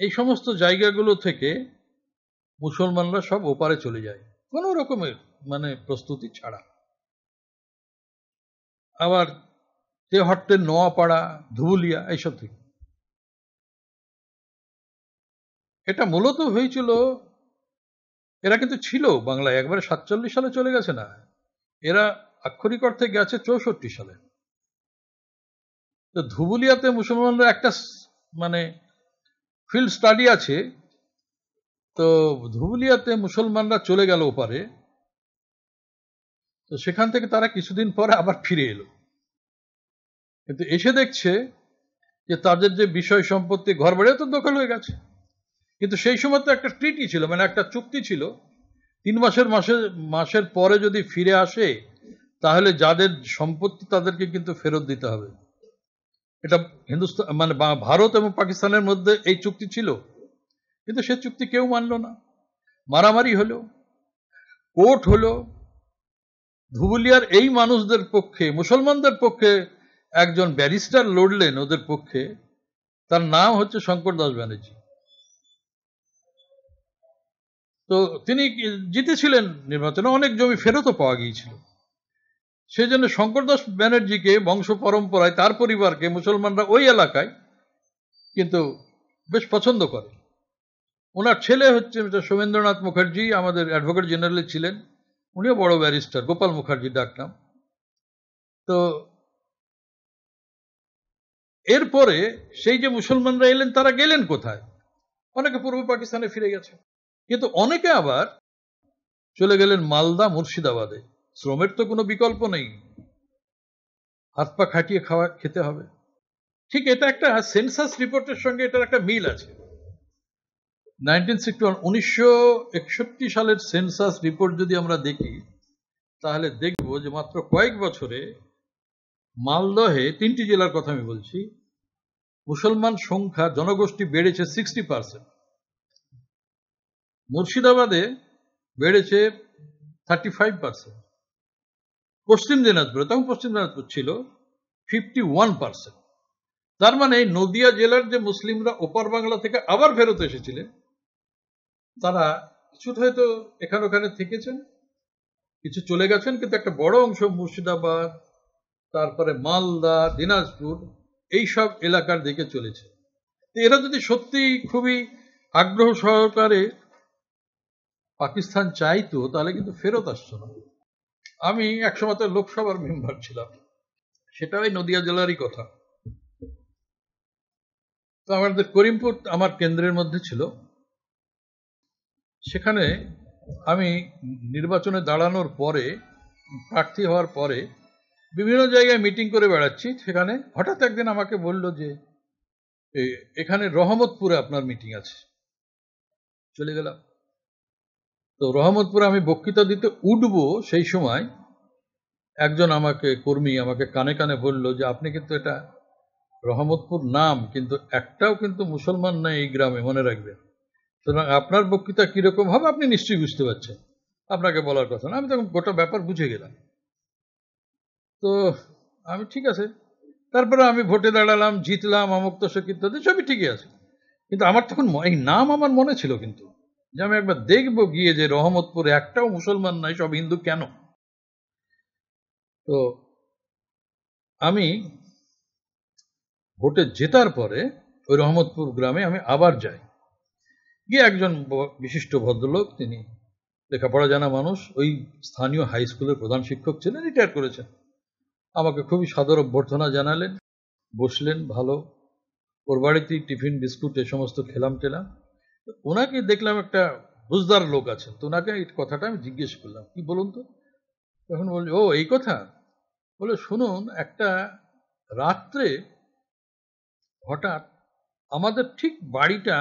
এই সমস্ত জায়গাগুলো থেকে মুসলমানরা সব ওপারে চলে যায় কোনো রকমের মানে প্রস্তুতি ছাড়া আবার কে হট্টে নোয়াপাড়া ধুবুলিয়া এইসব থেকে এটা মূলত হয়েছিল এরা কিন্তু ছিল বাংলায় একবারে সাতচল্লিশ সালে চলে গেছে না এরা আক্ষরিক অর্থে গেছে চৌষট্টি সালে তো ধুবুলিয়াতে মুসলমানরা একটা মানে ফিল্ড স্টাডি আছে তো ধুবুলিয়াতে মুসলমানরা চলে গেল ওপারে তো সেখান থেকে তারা কিছুদিন পরে আবার ফিরে এলো কিন্তু এসে দেখছে যে তাদের যে বিষয় সম্পত্তি ঘর বাড়িও তো দখল হয়ে গেছে কিন্তু সেই সময় তো একটা ট্রিটি ছিল মানে একটা চুক্তি ছিল তিন মাসের মাসে মাসের পরে যদি ফিরে আসে তাহলে যাদের সম্পত্তি তাদেরকে কিন্তু ফেরত দিতে হবে এটা হিন্দুস্তান মানে ভারত এবং পাকিস্তানের মধ্যে এই চুক্তি ছিল কিন্তু সে চুক্তি কেউ মানল না মারামারি হলো কোর্ট হলো ধুবুলিয়ার এই মানুষদের পক্ষে মুসলমানদের পক্ষে একজন ব্যারিস্টার লড়লেন ওদের পক্ষে তার নাম হচ্ছে শঙ্কর দাস ব্যানার্জি তো তিনি জিতেছিলেন নির্বাচনে অনেক জমি ফেরতও পাওয়া গিয়েছিল সেই জন্য শঙ্করদাস ব্যানার্জিকে বংশ পরম্পরায় তার পরিবারকে মুসলমানরা ওই এলাকায় কিন্তু বেশ পছন্দ করে ওনার ছেলে হচ্ছে মিস্টার সোমেন্দ্রনাথ মুখার্জি আমাদের অ্যাডভোকেট জেনারেল ছিলেন উনিও বড় ব্যারিস্টার গোপাল মুখার্জির ডাকনাম তো এরপরে সেই যে মুসলমানরা এলেন তারা গেলেন কোথায় অনেকে পূর্ব পাকিস্তানে ফিরে গেছে কিন্তু অনেকে আবার চলে গেলেন মালদা মুর্শিদাবাদে শ্রমের তো কোনো বিকল্প নেই হাত পা খাটিয়ে খাওয়া খেতে হবে ঠিক এটা একটা সেন্সাস রিপোর্টের সঙ্গে এটার একটা মিল আছে নাইনটিন উনিশশো একষট্টি সালের সেন্সাস রিপোর্ট যদি আমরা দেখি তাহলে দেখব যে মাত্র কয়েক বছরে মালদহে তিনটি জেলার কথা আমি বলছি মুসলমান সংখ্যা জনগোষ্ঠী বেড়েছে সিক্সটি পার্সেন্ট মুর্শিদাবাদে বেড়েছে থার্টি ফাইভ পার্সেন্ট পশ্চিম দিনাজপুরে তখন পশ্চিম দিনাজপুর ছিল ফিফটি ওয়ান পার্সেন্ট তার মানে নদিয়া জেলার যে মুসলিমরা ওপার বাংলা থেকে আবার ফেরত এসেছিলেন তারা কিছু হয়তো এখানে ওখানে থেকেছেন কিছু চলে গেছেন কিন্তু একটা বড় অংশ মুর্শিদাবাদ তারপরে মালদা দিনাজপুর এই সব এলাকার দিকে চলেছে এরা যদি সত্যি খুবই আগ্রহ সহকারে পাকিস্তান চাইতো তাহলে কিন্তু ফেরত আসতো না আমি একসময় লোকসভার মেম্বার ছিলাম সেটা ওই নদিয়া জেলারই কথা তো আমাদের করিমপুর আমার কেন্দ্রের মধ্যে ছিল সেখানে আমি নির্বাচনে দাঁড়ানোর পরে প্রার্থী হওয়ার পরে বিভিন্ন জায়গায় মিটিং করে বেড়াচ্ছি সেখানে হঠাৎ একদিন আমাকে বলল যে এখানে রহমতপুরে আপনার মিটিং আছে চলে গেলাম তো রহমতপুরে আমি বক্তৃতা দিতে উঠব সেই সময় একজন আমাকে কর্মী আমাকে কানে কানে বলল যে আপনি কিন্তু এটা রহমতপুর নাম কিন্তু একটাও কিন্তু মুসলমান নাই এই গ্রামে মনে রাখবেন সুতরাং আপনার বক্তৃতা কিরকম হবে আপনি নিশ্চয়ই বুঝতে পারছেন আপনাকে বলার কথা না আমি তখন গোটা ব্যাপার বুঝে গেলাম তো আমি ঠিক আছে তারপরে আমি ভোটে দাঁড়ালাম জিতলাম অমুক তসক ইত্যাদি সবই ঠিকই আছে কিন্তু আমার তখন এই নাম আমার মনে ছিল কিন্তু যে আমি একবার দেখব গিয়ে যে রহমতপুরে একটাও মুসলমান নাই সব হিন্দু কেন তো আমি ভোটে জেতার পরে ওই রহমতপুর গ্রামে আমি আবার যাই গিয়ে একজন বিশিষ্ট ভদ্রলোক তিনি লেখাপড়া জানা মানুষ ওই স্থানীয় হাই স্কুলের প্রধান শিক্ষক ছিলেন রিটায়ার করেছেন আমাকে খুবই সাদর অভ্যর্থনা জানালেন বসলেন ভালো ওর বাড়িতেই টিফিন বিস্কুট এ সমস্ত খেলাম টেলাম ওনাকে দেখলাম একটা বুঝদার লোক আছেন তো ওনাকে এই কথাটা আমি জিজ্ঞেস করলাম কি বলুন তো তখন বলল ও এই কথা বলে শুনুন একটা রাত্রে হঠাৎ আমাদের ঠিক বাড়িটা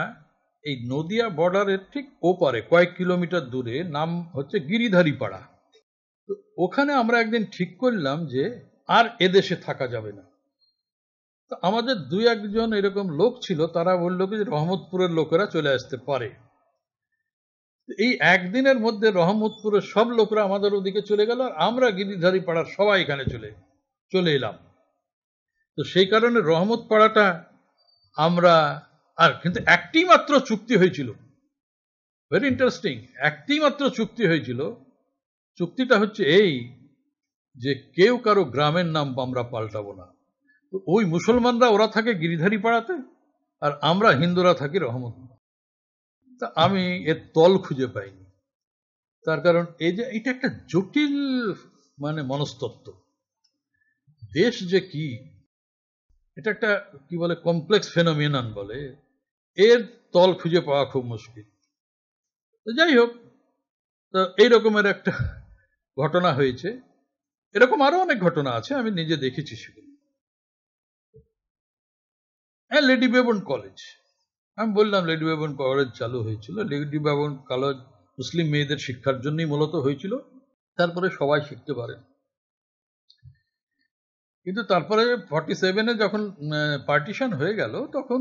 এই নদিয়া বর্ডারের ঠিক ওপারে কয়েক কিলোমিটার দূরে নাম হচ্ছে গিরিধারী পাড়া তো ওখানে আমরা একদিন ঠিক করলাম যে আর এদেশে থাকা যাবে না তো আমাদের দুই একজন এরকম লোক ছিল তারা বললো যে রহমতপুরের লোকেরা চলে আসতে পারে এই একদিনের মধ্যে রহমতপুরের সব লোকরা আমাদের ওদিকে চলে গেল আর আমরা গিরিধারী পাড়ার সবাই এখানে চলে চলে এলাম তো সেই কারণে রহমত পাড়াটা আমরা আর কিন্তু একটি মাত্র চুক্তি হয়েছিল ভেরি ইন্টারেস্টিং একটি মাত্র চুক্তি হয়েছিল চুক্তিটা হচ্ছে এই যে কেউ কারো গ্রামের নাম আমরা পাল্টাবো না তো ওই মুসলমানরা ওরা থাকে গিরিধারী পাড়াতে আর আমরা হিন্দুরা থাকি রহমত তা আমি এর তল খুঁজে পাইনি তার কারণ এই যে এটা একটা জটিল মানে মনস্তত্ব দেশ যে কি এটা একটা কি বলে কমপ্লেক্স ফেনোমিনান বলে এর তল খুঁজে পাওয়া খুব মুশকিল তো যাই হোক তো এইরকমের একটা ঘটনা হয়েছে এরকম আরো অনেক ঘটনা আছে আমি নিজে দেখেছি সেগুলো হ্যাঁ লেডি বেবন কলেজ আমি বললাম লেডি বেবন কলেজ চালু হয়েছিল লেডি বেবন কলেজ মুসলিম মেয়েদের শিক্ষার জন্যই মূলত হয়েছিল তারপরে সবাই শিখতে পারে কিন্তু তারপরে ফর্টি সেভেনে যখন পার্টিশন হয়ে গেল তখন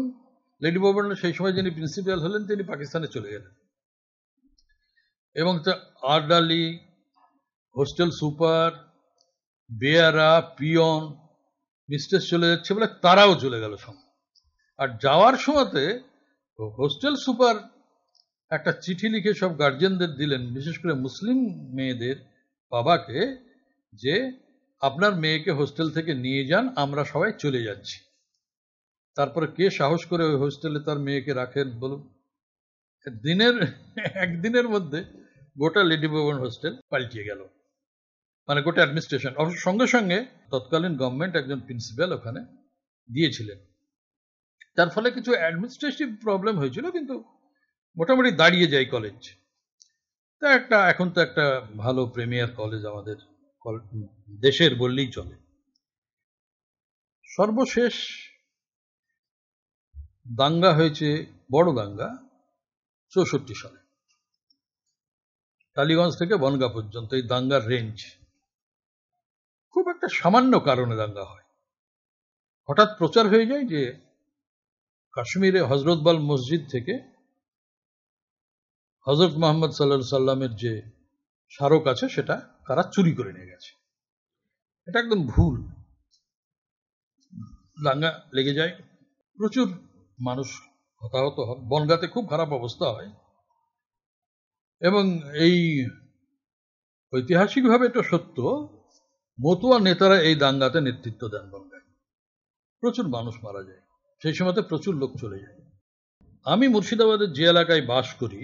লেডি বোবর্ণ সেই সময় যিনি প্রিন্সিপাল হলেন তিনি পাকিস্তানে চলে গেলেন এবং আর্ডালি হোস্টেল সুপার বেয়ারা পিয়ন মিস্টেস চলে যাচ্ছে বলে তারাও চলে গেল সঙ্গে আর যাওয়ার সময়তে হোস্টেল সুপার একটা চিঠি লিখে সব গার্জেনদের দিলেন বিশেষ করে মুসলিম মেয়েদের বাবাকে যে আপনার মেয়েকে হোস্টেল থেকে নিয়ে যান আমরা সবাই চলে যাচ্ছি তারপরে কে সাহস করে ওই হোস্টেলে তার মেয়েকে রাখেন বলুন দিনের একদিনের মধ্যে গোটা লেডি ভবন হোস্টেল পাল্টিয়ে গেল মানে গোটা অ্যাডমিনিস্ট্রেশন অবশ্য সঙ্গে সঙ্গে তৎকালীন গভর্নমেন্ট একজন প্রিন্সিপাল ওখানে দিয়েছিলেন তার ফলে কিছু অ্যাডমিনিস্ট্রেটিভ প্রবলেম হয়েছিল কিন্তু মোটামুটি দাঁড়িয়ে যায় কলেজ তা একটা এখন তো একটা ভালো প্রিমিয়ার কলেজ আমাদের দেশের বললেই চলে সর্বশেষ দাঙ্গা হয়েছে বড় দাঙ্গা চৌষট্টি সালে টালিগঞ্জ থেকে বনগা পর্যন্ত এই দাঙ্গার রেঞ্জ খুব একটা সামান্য কারণে দাঙ্গা হয় হঠাৎ প্রচার হয়ে যায় যে কাশ্মীরে হজরতবাল মসজিদ থেকে হজরত মোহাম্মদ সাল্লা সাল্লামের যে স্মারক আছে সেটা কারা চুরি করে নিয়ে গেছে এটা একদম ভুল দাঙ্গা লেগে যায় প্রচুর মানুষ হতাহত হন বনগাতে খুব খারাপ অবস্থা হয় এবং এই ঐতিহাসিকভাবে এটা সত্য মতুয়া নেতারা এই দাঙ্গাতে নেতৃত্ব দেন বনগায় প্রচুর মানুষ মারা যায় সেই সময়তে প্রচুর লোক চলে যায় আমি মুর্শিদাবাদের যে এলাকায় বাস করি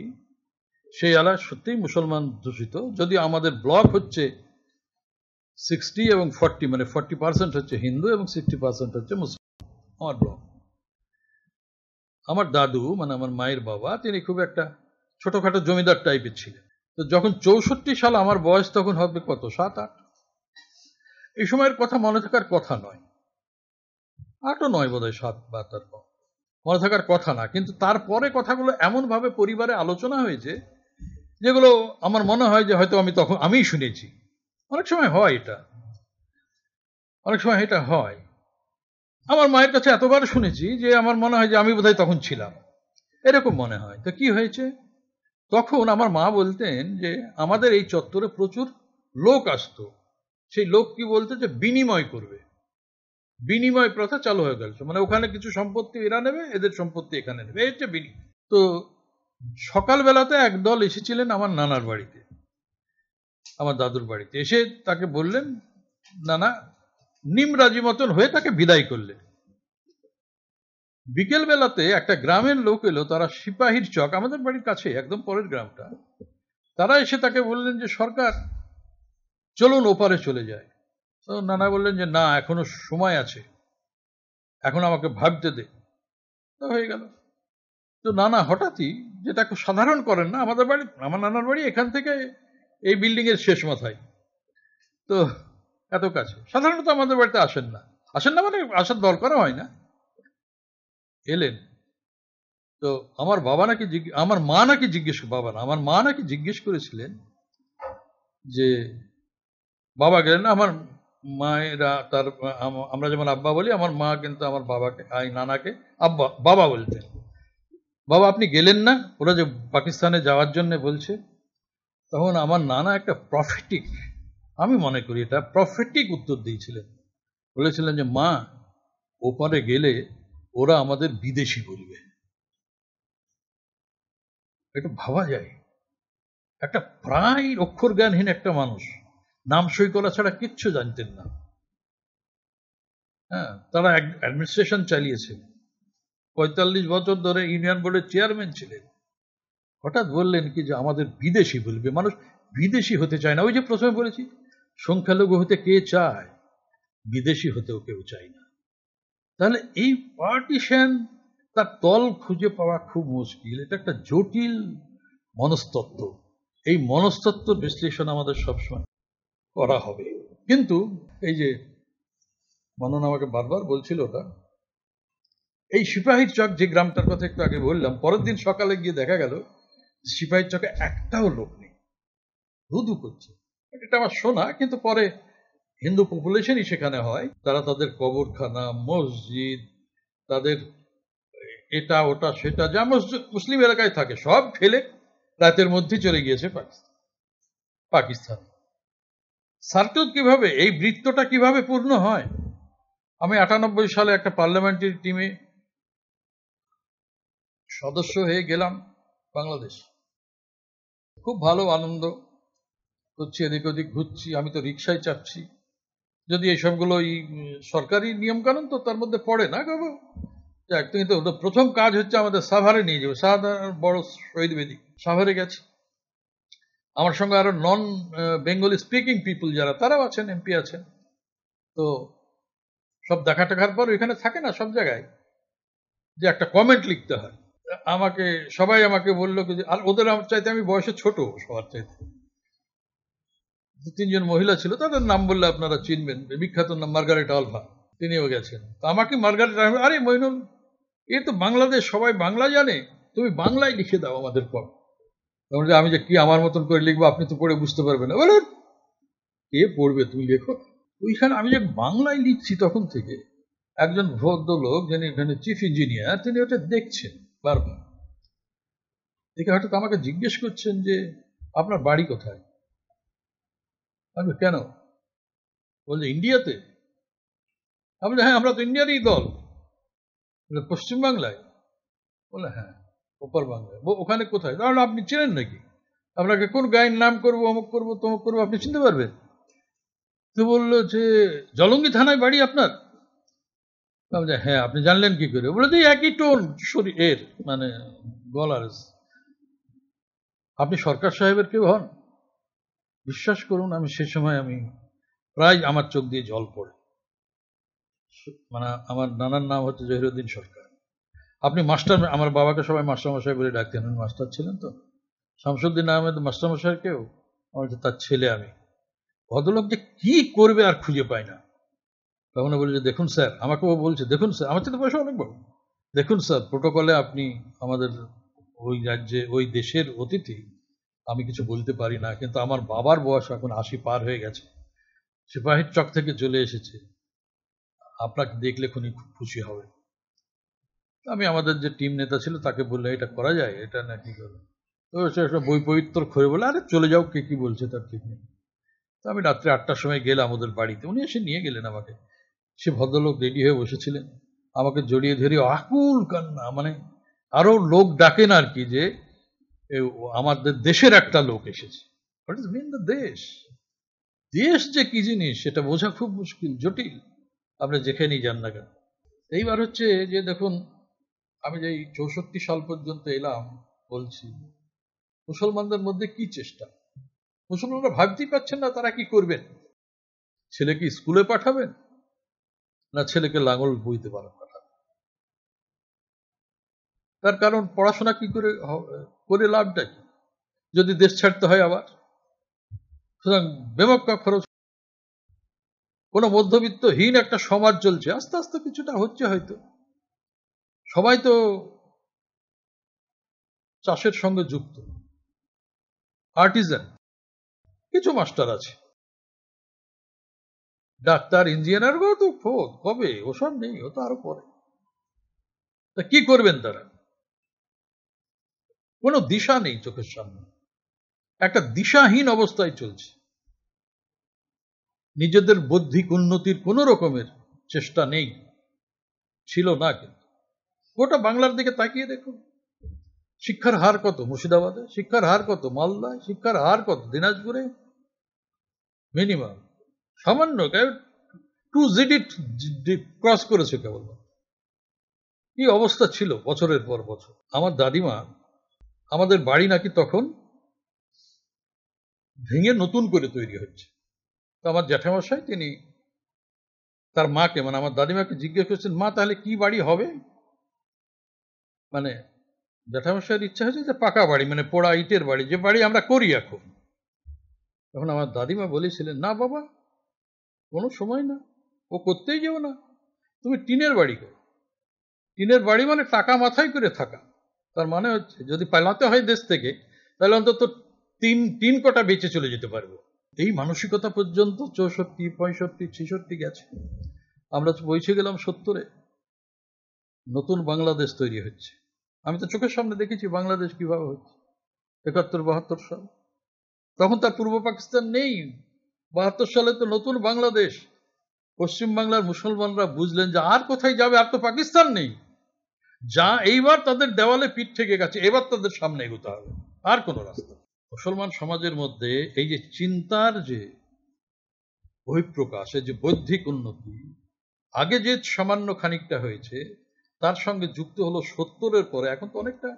সেই এলাকা সত্যিই মুসলমান দূষিত যদি আমাদের ব্লক হচ্ছে সিক্সটি এবং ফর্টি মানে ফর্টি পার্সেন্ট হচ্ছে হিন্দু এবং সিক্সটি পার্সেন্ট হচ্ছে মুসলিম আমার ব্লক আমার দাদু মানে আমার মায়ের বাবা তিনি খুব একটা ছোটখাটো জমিদার টাইপের ছিলেন তো যখন চৌষট্টি সাল আমার বয়স তখন হবে কত সাত আট এই সময়ের কথা মনে থাকার কথা নয় আটও নয় বোধ হয় সাত বা তার মনে থাকার কথা না কিন্তু তারপরে কথাগুলো এমনভাবে পরিবারে আলোচনা হয়েছে যেগুলো আমার মনে হয় যে হয়তো আমি তখন আমিই শুনেছি অনেক সময় হয় এটা অনেক সময় এটা হয় আমার মায়ের কাছে এতবার শুনেছি যে আমার মনে হয় যে আমি বোধহয় তখন ছিলাম এরকম মনে হয় তো কি হয়েছে তখন আমার মা বলতেন যে আমাদের এই চত্বরে প্রচুর লোক আসত সেই লোক কি বলতো যে বিনিময় করবে বিনিময় প্রথা চালু হয়ে গেল মানে ওখানে কিছু সম্পত্তি এরা নেবে এদের সম্পত্তি এখানে নেবে এই হচ্ছে বিনিময় তো সকালবেলাতে এক দল এসেছিলেন আমার নানার বাড়িতে আমার দাদুর বাড়িতে এসে তাকে বললেন নানা নিমরাজি মতন হয়ে তাকে বিদায় করলে বিকেল বেলাতে একটা গ্রামের লোক এলো তারা সিপাহীর চক আমাদের বাড়ির কাছে একদম পরের গ্রামটা তারা এসে তাকে বললেন যে সরকার চলুন ওপারে চলে যায় তো নানা বললেন যে না এখনো সময় আছে এখন আমাকে ভাবতে দে তো হয়ে গেল তো নানা হঠাৎই যেটা খুব সাধারণ করেন না আমাদের বাড়ি আমার নানার বাড়ি এখান থেকে এই বিল্ডিং এর শেষ মাথায় তো এত কাছে সাধারণত আমাদের বাড়িতে আসেন না আসেন না মানে আসার দরকার হয় না এলেন তো আমার বাবা নাকি আমার মা নাকি জিজ্ঞেস বাবা না আমার মা নাকি জিজ্ঞেস করেছিলেন যে বাবা গেলেন না আমার মায়েরা তার আমরা যেমন আব্বা বলি আমার মা কিন্তু আমার বাবাকে আই নানাকে আব্বা বাবা বলতেন বাবা আপনি গেলেন না ওরা যে পাকিস্তানে যাওয়ার জন্য বলছে তখন আমার নানা একটা প্রফিটিক আমি মনে করি এটা প্রফেটিক উত্তর দিয়েছিলেন বলেছিলেন যে মা ওপারে গেলে ওরা আমাদের বিদেশি বলবে একটু ভাবা যায় একটা প্রায় অক্ষর জ্ঞানহীন একটা মানুষ নাম সই করা ছাড়া কিচ্ছু জানতেন না হ্যাঁ তারা অ্যাডমিনিস্ট্রেশন চালিয়েছেন পঁয়তাল্লিশ বছর ধরে ইউনিয়ন বোর্ডের চেয়ারম্যান ছিলেন হঠাৎ বললেন কি যে আমাদের বিদেশি বলবে মানুষ বিদেশি হতে চায় না ওই যে প্রথমে বলেছি সংখ্যালঘু হতে কে চায় বিদেশি হতেও কেউ চায় না তাহলে এই পার্টিশন তার তল খুঁজে পাওয়া খুব মুশকিল এটা একটা জটিল মনস্তত্ব এই মনস্তত্ব বিশ্লেষণ আমাদের সবসময় করা হবে কিন্তু এই যে মনন আমাকে বারবার বলছিল ওটা এই সিপাহীর চক যে গ্রামটার কথা একটু আগে বললাম পরের দিন সকালে গিয়ে দেখা গেল সিপাহীর চকে একটাও লোক নেই ধুধু করছে এটা আমার শোনা কিন্তু পরে হিন্দু পপুলেশনই সেখানে হয় তারা তাদের কবরখানা মসজিদ তাদের এটা ওটা সেটা যা মুসলিম এলাকায় থাকে সব ফেলে রাতের মধ্যে চলে গিয়েছে পাকিস্তান পাকিস্তান সার্কেল কিভাবে এই বৃত্তটা কিভাবে পূর্ণ হয় আমি আটানব্বই সালে একটা পার্লামেন্টারি টিমে সদস্য হয়ে গেলাম বাংলাদেশ খুব ভালো আনন্দ করছি এদিক ওদিক ঘুরছি আমি তো রিক্সায় চাপছি যদি এইসবগুলো এই সরকারি নিয়মকানুন তো তার মধ্যে পড়ে না কাবু তুমি তো প্রথম কাজ হচ্ছে আমাদের সাভারে নিয়ে যাবে সাধারণ বড় শহীদ বেদী সাভারে গেছে আমার সঙ্গে আরো নন বেঙ্গলি স্পিকিং পিপুল যারা তারাও আছেন এমপি আছেন তো সব দেখা টাকার পর ওইখানে থাকে না সব জায়গায় যে একটা কমেন্ট লিখতে হয় আমাকে সবাই আমাকে বললো যে আর ওদের আমার চাইতে আমি বয়সে ছোট সবার চাইতে দু তিনজন মহিলা ছিল তাদের নাম বললে আপনারা চিনবেন বিখ্যাত নাম মার্গারেট আলফা তিনিও গেছেন তো আমাকে মার্গারেট আলফা আরে মহিনুল এ তো বাংলাদেশ সবাই বাংলা জানে তুমি বাংলায় লিখে দাও আমাদের পর তখন মানে আমি যে কি আমার মতন করে লিখবো আপনি তো পড়ে বুঝতে পারবেন বলেন কে পড়বে তুমি লেখো ওইখানে আমি যে বাংলায় লিখছি তখন থেকে একজন ভদ্রলোক যিনি এখানে চিফ ইঞ্জিনিয়ার তিনি ওটা দেখছেন বারবার দেখে হয়তো আমাকে জিজ্ঞেস করছেন যে আপনার বাড়ি কোথায় আমি কেন বলছে ইন্ডিয়াতে আমি হ্যাঁ আমরা তো ইন্ডিয়ারই দল পশ্চিমবাংলায় বলে হ্যাঁ ওপার বাংলায় ওখানে কোথায় তাহলে আপনি চেনেন নাকি আপনাকে কোন গায়ের নাম করবো অমুক করবো তমুক করবো আপনি চিনতে পারবেন তো বললো যে জলঙ্গি থানায় বাড়ি আপনার হ্যাঁ আপনি জানলেন কি করে বলে একই টোন শরীর মানে গলার আপনি সরকার সাহেবের কেউ হন বিশ্বাস করুন আমি সে সময় আমি প্রায় আমার চোখ দিয়ে জল পড়ে মানে আমার নানার নাম হচ্ছে জহিরুদ্দিন সরকার আপনি মাস্টার আমার বাবাকে সবাই মাস্টারমশাই বলে ডাকতেন আমি মাস্টার ছিলেন তো শামসুদ্দিন আহমেদ কেউ আমার তার ছেলে আমি ভদ্রলোক যে কি করবে আর খুঁজে পায় না তখন বলি যে দেখুন স্যার আমাকে ও বলছে দেখুন স্যার আমার চেয়ে পয়সা অনেক বড় দেখুন স্যার প্রোটোকলে আপনি আমাদের ওই রাজ্যে ওই দেশের অতিথি আমি কিছু বলতে পারি না কিন্তু আমার বাবার বয়স এখন আশি পার হয়ে গেছে সিপাহীর চক থেকে চলে এসেছে আপনাকে দেখলে খুনি খুব খুশি হবে আমি আমাদের যে টিম নেতা ছিল তাকে বললে এটা করা যায় এটা না কি করে তো সে বই পবিত্র করে বলে আরে চলে যাও কে কি বলছে তার ঠিক নেই তো আমি রাত্রে আটটার সময় গেলাম ওদের বাড়িতে উনি এসে নিয়ে গেলেন আমাকে সে ভদ্রলোক রেডি হয়ে বসেছিলেন আমাকে জড়িয়ে ধরিয়ে আকুল কান্না মানে আরো লোক ডাকেন আর কি যে আমাদের দেশের একটা লোক এসেছে হোয়াট ইজ মিন দেশ দেশ যে কি জিনিস সেটা বোঝা খুব মুশকিল জটিল আপনি যেখানেই যান না কেন এইবার হচ্ছে যে দেখুন আমি যে চৌষট্টি সাল পর্যন্ত এলাম বলছি মুসলমানদের মধ্যে কি চেষ্টা মুসলমানরা ভাবতেই পারছেন না তারা কি করবেন ছেলেকে স্কুলে পাঠাবেন না ছেলেকে লাঙল বইতে পারবেন তার কারণ পড়াশোনা কি করে করে লাভটা কি যদি দেশ ছাড়তে হয় আবার সুতরাং বেমক্কা খরচ কোনো মধ্যবিত্তহীন একটা সমাজ চলছে আস্তে আস্তে কিছুটা হচ্ছে হয়তো সবাই তো চাষের সঙ্গে যুক্ত আর্টিজান কিছু মাস্টার আছে ডাক্তার ইঞ্জিনিয়ারগুলো তো খোঁজ কবে ওসব নেই ও তো আরো পরে তা কি করবেন তারা কোনো দিশা নেই চোখের সামনে একটা দিশাহীন অবস্থায় চলছে নিজেদের বৌদ্ধিক উন্নতির কোনো রকমের চেষ্টা নেই ছিল না কিন্তু গোটা বাংলার দিকে তাকিয়ে দেখো শিক্ষার হার কত মুর্শিদাবাদে শিক্ষার হার কত মালদায় শিক্ষার হার কত দিনাজপুরে মিনিমাম সামান্য টু জিডিট ক্রস করেছে কেবল কি অবস্থা ছিল বছরের পর বছর আমার দাদিমা আমাদের বাড়ি নাকি তখন ভেঙে নতুন করে তৈরি হচ্ছে তো আমার জ্যাঠামশাই তিনি তার মাকে মানে আমার দাদিমাকে জিজ্ঞেস করছেন মা তাহলে কি বাড়ি হবে মানে জ্যাঠামশাইয়ের ইচ্ছা হয়েছে যে পাকা বাড়ি মানে পোড়া ইটের বাড়ি যে বাড়ি আমরা করি এখন তখন আমার দাদিমা বলেছিলেন না বাবা কোনো সময় না ও করতেই যেও না তুমি টিনের বাড়ি করো টিনের বাড়ি মানে টাকা মাথায় করে থাকা তার মানে হচ্ছে যদি পালাতে হয় দেশ থেকে তাহলে অন্তত তিন তিন কটা বেঁচে চলে যেতে পারবো এই মানসিকতা পর্যন্ত চৌষট্টি পঁয়ষট্টি ছেষট্টি গেছে আমরা পৌঁছে গেলাম সত্তরে নতুন বাংলাদেশ তৈরি হচ্ছে আমি তো চোখের সামনে দেখেছি বাংলাদেশ কিভাবে হচ্ছে একাত্তর বাহাত্তর সাল তখন তার পূর্ব পাকিস্তান নেই বাহাত্তর সালে তো নতুন বাংলাদেশ পশ্চিম বাংলার মুসলমানরা বুঝলেন যে আর কোথায় যাবে আর তো পাকিস্তান নেই যা এইবার তাদের দেওয়ালে পিঠ থেকে গেছে এবার তাদের সামনে এগোতে হবে আর কোনো রাস্তা মুসলমান সমাজের মধ্যে এই যে চিন্তার যে বহিঃপ্রকাশ যে বৌদ্ধিক উন্নতি আগে যে সামান্য খানিকটা হয়েছে তার সঙ্গে যুক্ত হলো সত্তরের পরে এখন তো অনেকটা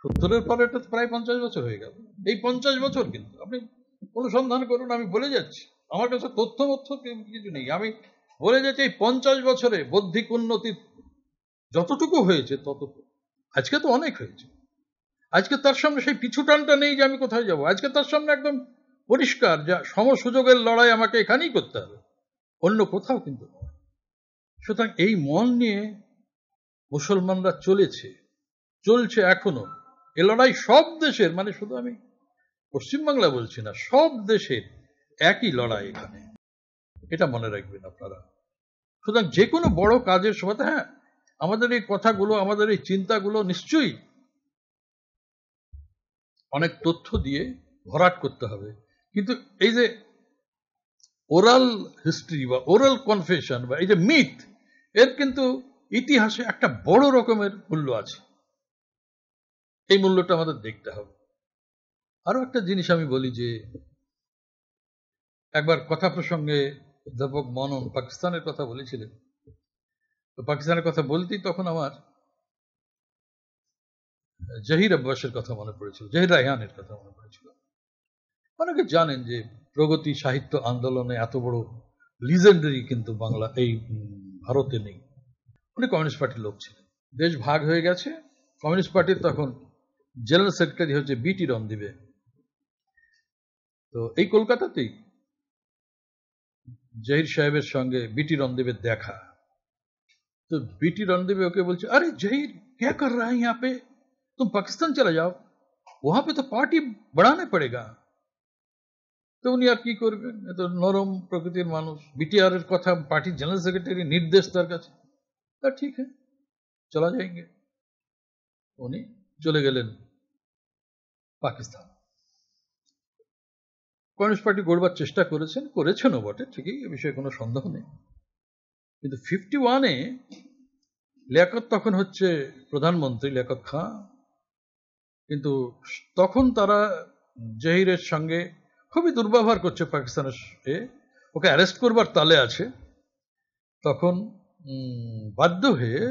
সত্তরের পরে এটা প্রায় পঞ্চাশ বছর হয়ে গেল এই পঞ্চাশ বছর কিন্তু আপনি অনুসন্ধান করুন আমি বলে যাচ্ছি আমার কাছে তথ্য মথ্য কিছু নেই আমি বলে যাচ্ছি এই পঞ্চাশ বছরে বৌদ্ধিক উন্নতির যতটুকু হয়েছে ততটুকু আজকে তো অনেক হয়েছে আজকে তার সামনে সেই পিছু টানটা নেই যে আমি কোথায় যাব আজকে তার সামনে একদম পরিষ্কার যা সমসুযোগের লড়াই আমাকে এখানেই করতে হবে অন্য কোথাও কিন্তু সুতরাং এই মন নিয়ে মুসলমানরা চলেছে চলছে এখনো এ লড়াই সব দেশের মানে শুধু আমি পশ্চিমবাংলা বলছি না সব দেশের একই লড়াই এখানে এটা মনে রাখবেন আপনারা সুতরাং যে কোনো বড় কাজের সময় হ্যাঁ আমাদের এই কথাগুলো আমাদের এই চিন্তাগুলো নিশ্চয়ই অনেক তথ্য দিয়ে ভরাট করতে হবে কিন্তু এই যে ওরাল হিস্ট্রি বা ওরাল কনফেশন বা এই যে মিথ এর কিন্তু ইতিহাসে একটা বড় রকমের মূল্য আছে এই মূল্যটা আমাদের দেখতে হবে আরো একটা জিনিস আমি বলি যে একবার কথা প্রসঙ্গে অধ্যাপক মনন পাকিস্তানের কথা বলেছিলেন তো পাকিস্তানের কথা বলতেই তখন আমার জহির আব্বাসের কথা মনে পড়েছিল জহির রায়হানের কথা মনে পড়েছিল অনেকে জানেন যে প্রগতি সাহিত্য আন্দোলনে এত বড় লিজেন্ডারি কিন্তু বাংলা এই ভারতে নেই উনি কমিউনিস্ট পার্টির লোক ছিলেন দেশ ভাগ হয়ে গেছে কমিউনিস্ট পার্টির তখন জেনারেল সেক্রেটারি হচ্ছে বিটি রণদীবে তো এই কলকাতাতেই জহির সাহেবের সঙ্গে বিটি রণদীবের দেখা तो बीटी रणदेवी होके बोलते अरे जहीर क्या कर रहा है यहाँ पे तुम पाकिस्तान चला जाओ वहां पे तो পার্টি বাড়ানে পড়েগা তো উনি আর কি করবেন এত নরম প্রকৃতির মানুষ বিটিআর এর কথা পার্টির জেনারেল সেক্রেটারি নির্দেশ তার কাছে তা ঠিক হ্যাঁ চলা যায়গে উনি চলে গেলেন পাকিস্তান কমিউনিস্ট পার্টি গড়বার চেষ্টা করেছেন করেছেনও বটে ঠিকই এ বিষয়ে কোনো সন্দেহ নেই কিন্তু ফিফটি ওয়ানে লিয়াকত তখন হচ্ছে প্রধানমন্ত্রী লিয়াকত খাঁ কিন্তু তখন তারা জহিরের সঙ্গে খুবই দুর্ব্যবহার করছে পাকিস্তানের ওকে অ্যারেস্ট করবার তালে আছে তখন বাধ্য হয়ে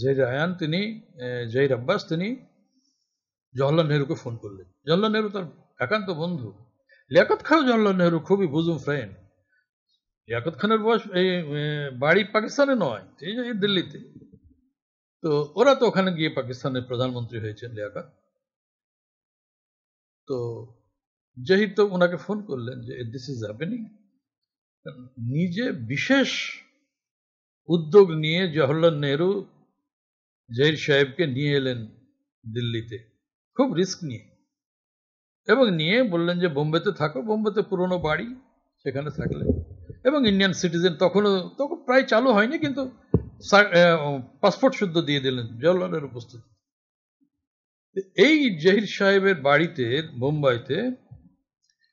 জহির আয়ান তিনি জহির আব্বাস তিনি জওয়াহরলাল নেহরুকে ফোন করলেন জওয়াহরলাল নেহরু তার একান্ত বন্ধু লিয়াকত খাও জওয়াহরলাল নেহরু খুবই বুজুম ফ্রেন্ড ইয়াকুত খানের বয়স এই বাড়ি পাকিস্তানে নয় ঠিক এই দিল্লিতে তো ওরা তো ওখানে গিয়ে পাকিস্তানের প্রধানমন্ত্রী হয়েছেন লিয়াকত তো জাহির তো ওনাকে ফোন করলেন যে দিস ইজ হ্যাপেনিং নিজে বিশেষ উদ্যোগ নিয়ে জওয়াহরলাল নেহরু জাহির সাহেবকে নিয়ে এলেন দিল্লিতে খুব রিস্ক নিয়ে এবং নিয়ে বললেন যে বোম্বেতে থাকো বোম্বেতে পুরনো বাড়ি সেখানে থাকলে এবং ইন্ডিয়ান সিটিজেন তখনও তখন প্রায় চালু হয়নি কিন্তু পাসপোর্ট শুদ্ধ দিয়ে দিলেন জওয়াহরলালের উপস্থিতি এই জহির সাহেবের বাড়িতে মুম্বাইতে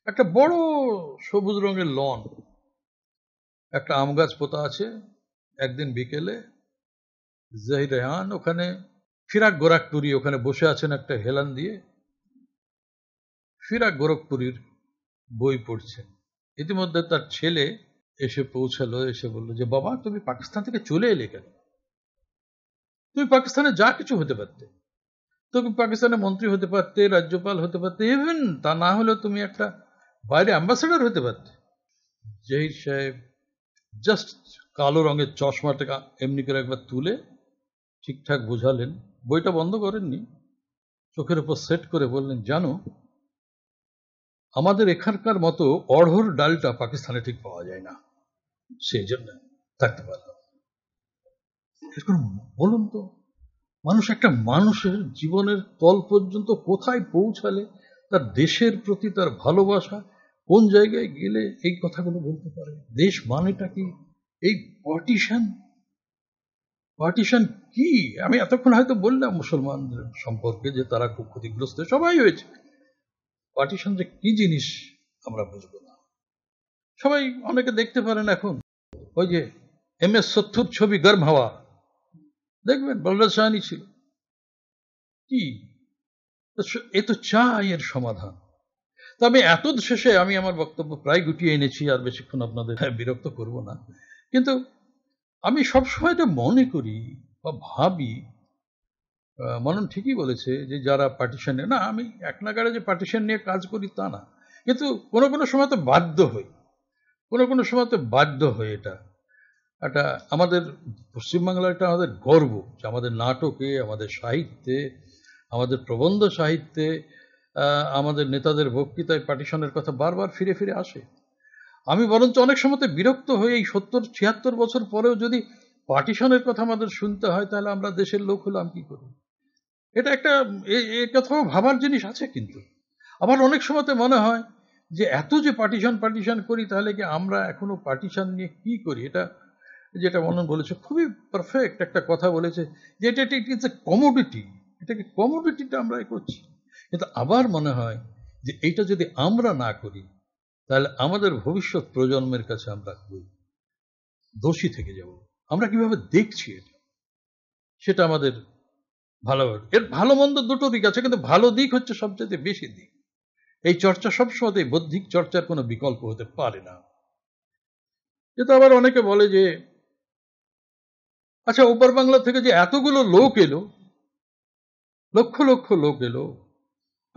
একটা বড় সবুজ রঙের লন একটা আম গাছ পোতা আছে একদিন বিকেলে জাহির রেহান ওখানে ফিরাক গোরাকপুরি ওখানে বসে আছেন একটা হেলান দিয়ে ফিরাক গোরখপুরীর বই পড়ছেন ইতিমধ্যে তার ছেলে এসে পৌঁছালো এসে বললো যে বাবা তুমি পাকিস্তান থেকে চলে এলে কেন তুমি পাকিস্তানে যা কিছু হতে পারতে তুমি পাকিস্তানে মন্ত্রী হতে পারতে রাজ্যপাল হতে পারতে ইভেন তা না হলেও তুমি একটা বাইরে অ্যাম্বাসেডার হতে পারতে যেই সাহেব জাস্ট কালো রঙের চশমাটা এমনি করে একবার তুলে ঠিকঠাক বোঝালেন বইটা বন্ধ করেননি চোখের উপর সেট করে বললেন জানো আমাদের এখানকার মতো অড়হর ডালটা পাকিস্তানে ঠিক পাওয়া যায় না সেই জন্য থাকতে পারলাম এখন বলুন তো মানুষ একটা মানুষের জীবনের তল পর্যন্ত কোথায় পৌঁছালে তার দেশের প্রতি তার ভালোবাসা কোন জায়গায় গেলে এই কথাগুলো বলতে পারে দেশ মানেটা কি এই পার্টিশন পার্টিশন কি আমি এতক্ষণ হয়তো বললাম মুসলমানদের সম্পর্কে যে তারা খুব ক্ষতিগ্রস্ত সবাই হয়েছে পার্টিশন যে কি জিনিস আমরা বুঝবো না সবাই অনেকে দেখতে পারেন এখন ওই যে এম এস সত্যুর ছবি গর্ম হাওয়া দেখবেন বলরাজ সাহানি ছিল কি এ তো চাই এর সমাধান তবে এত শেষে আমি আমার বক্তব্য প্রায় গুটিয়ে এনেছি আর বেশিক্ষণ আপনাদের বিরক্ত করব না কিন্তু আমি সবসময় এটা মনে করি বা ভাবি মনন ঠিকই বলেছে যে যারা পার্টিশনে না আমি এক নাগারে যে পার্টিশন নিয়ে কাজ করি তা না কিন্তু কোনো কোনো সময় তো বাধ্য হই কোনো কোনো সময় তো বাধ্য হয় এটা একটা আমাদের পশ্চিমবাংলার একটা আমাদের গর্ব যে আমাদের নাটকে আমাদের সাহিত্যে আমাদের প্রবন্ধ সাহিত্যে আমাদের নেতাদের বক্তৃতায় পার্টিশনের কথা বারবার ফিরে ফিরে আসে আমি বরঞ্চ অনেক সময় বিরক্ত হয়ে এই সত্তর ছিয়াত্তর বছর পরেও যদি পার্টিশনের কথা আমাদের শুনতে হয় তাহলে আমরা দেশের লোক হলাম কি করি এটা একটা এ কথাও ভাবার জিনিস আছে কিন্তু আবার অনেক সময়তে মনে হয় যে এত যে পার্টিশন পার্টিশন করি তাহলে কি আমরা এখনো পার্টিশন নিয়ে কি করি এটা যেটা মনন বলেছে খুবই পারফেক্ট একটা কথা বলেছে যে এটা এটা ইটস এ কমোডিটি এটাকে কমোডিটিটা আমরা করছি কিন্তু আবার মনে হয় যে এটা যদি আমরা না করি তাহলে আমাদের ভবিষ্যৎ প্রজন্মের কাছে আমরা খুবই দোষী থেকে যাব আমরা কিভাবে দেখছি এটা সেটা আমাদের ভালো এর ভালো মন্দ দুটো দিক আছে কিন্তু ভালো দিক হচ্ছে সবচেয়ে বেশি দিক এই চর্চা এই বৌদ্ধিক চর্চার কোনো বিকল্প হতে পারে না কিন্তু আবার অনেকে বলে যে আচ্ছা উপর বাংলা থেকে যে এতগুলো লোক এলো লক্ষ লক্ষ লোক এলো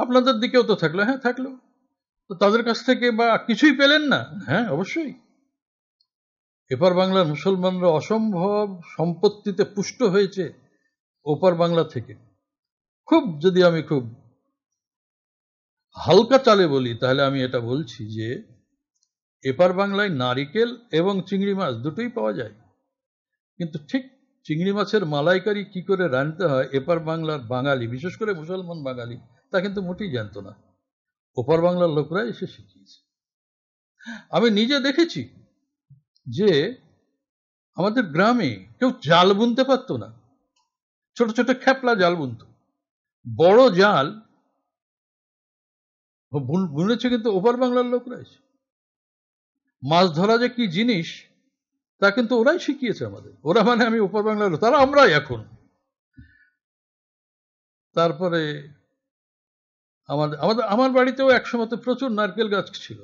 আপনাদের দিকেও তো থাকলো হ্যাঁ থাকলো তো তাদের কাছ থেকে বা কিছুই পেলেন না হ্যাঁ অবশ্যই এপার বাংলার মুসলমানরা অসম্ভব সম্পত্তিতে পুষ্ট হয়েছে ওপার বাংলা থেকে খুব যদি আমি খুব হালকা চালে বলি তাহলে আমি এটা বলছি যে এপার বাংলায় নারিকেল এবং চিংড়ি মাছ দুটোই পাওয়া যায় কিন্তু ঠিক চিংড়ি মাছের মালাইকারি কি করে রাঁধতে হয় এপার বাংলার বাঙালি বিশেষ করে মুসলমান বাঙালি তা কিন্তু মোটেই জানতো না ওপার বাংলার লোকরা এসে শিখিয়েছে আমি নিজে দেখেছি যে আমাদের গ্রামে কেউ জাল বুনতে পারতো না ছোট ছোট খ্যাপলা জাল বুনত বড় জাল বুনেছে কিন্তু ওপার বাংলার লোকরাই মাছ ধরা যে কি জিনিস তা কিন্তু ওরাই শিখিয়েছে আমাদের ওরা মানে আমি ওপার বাংলার লোক তারা আমরাই এখন তারপরে আমাদের আমাদের আমার বাড়িতেও তো প্রচুর নারকেল গাছ ছিল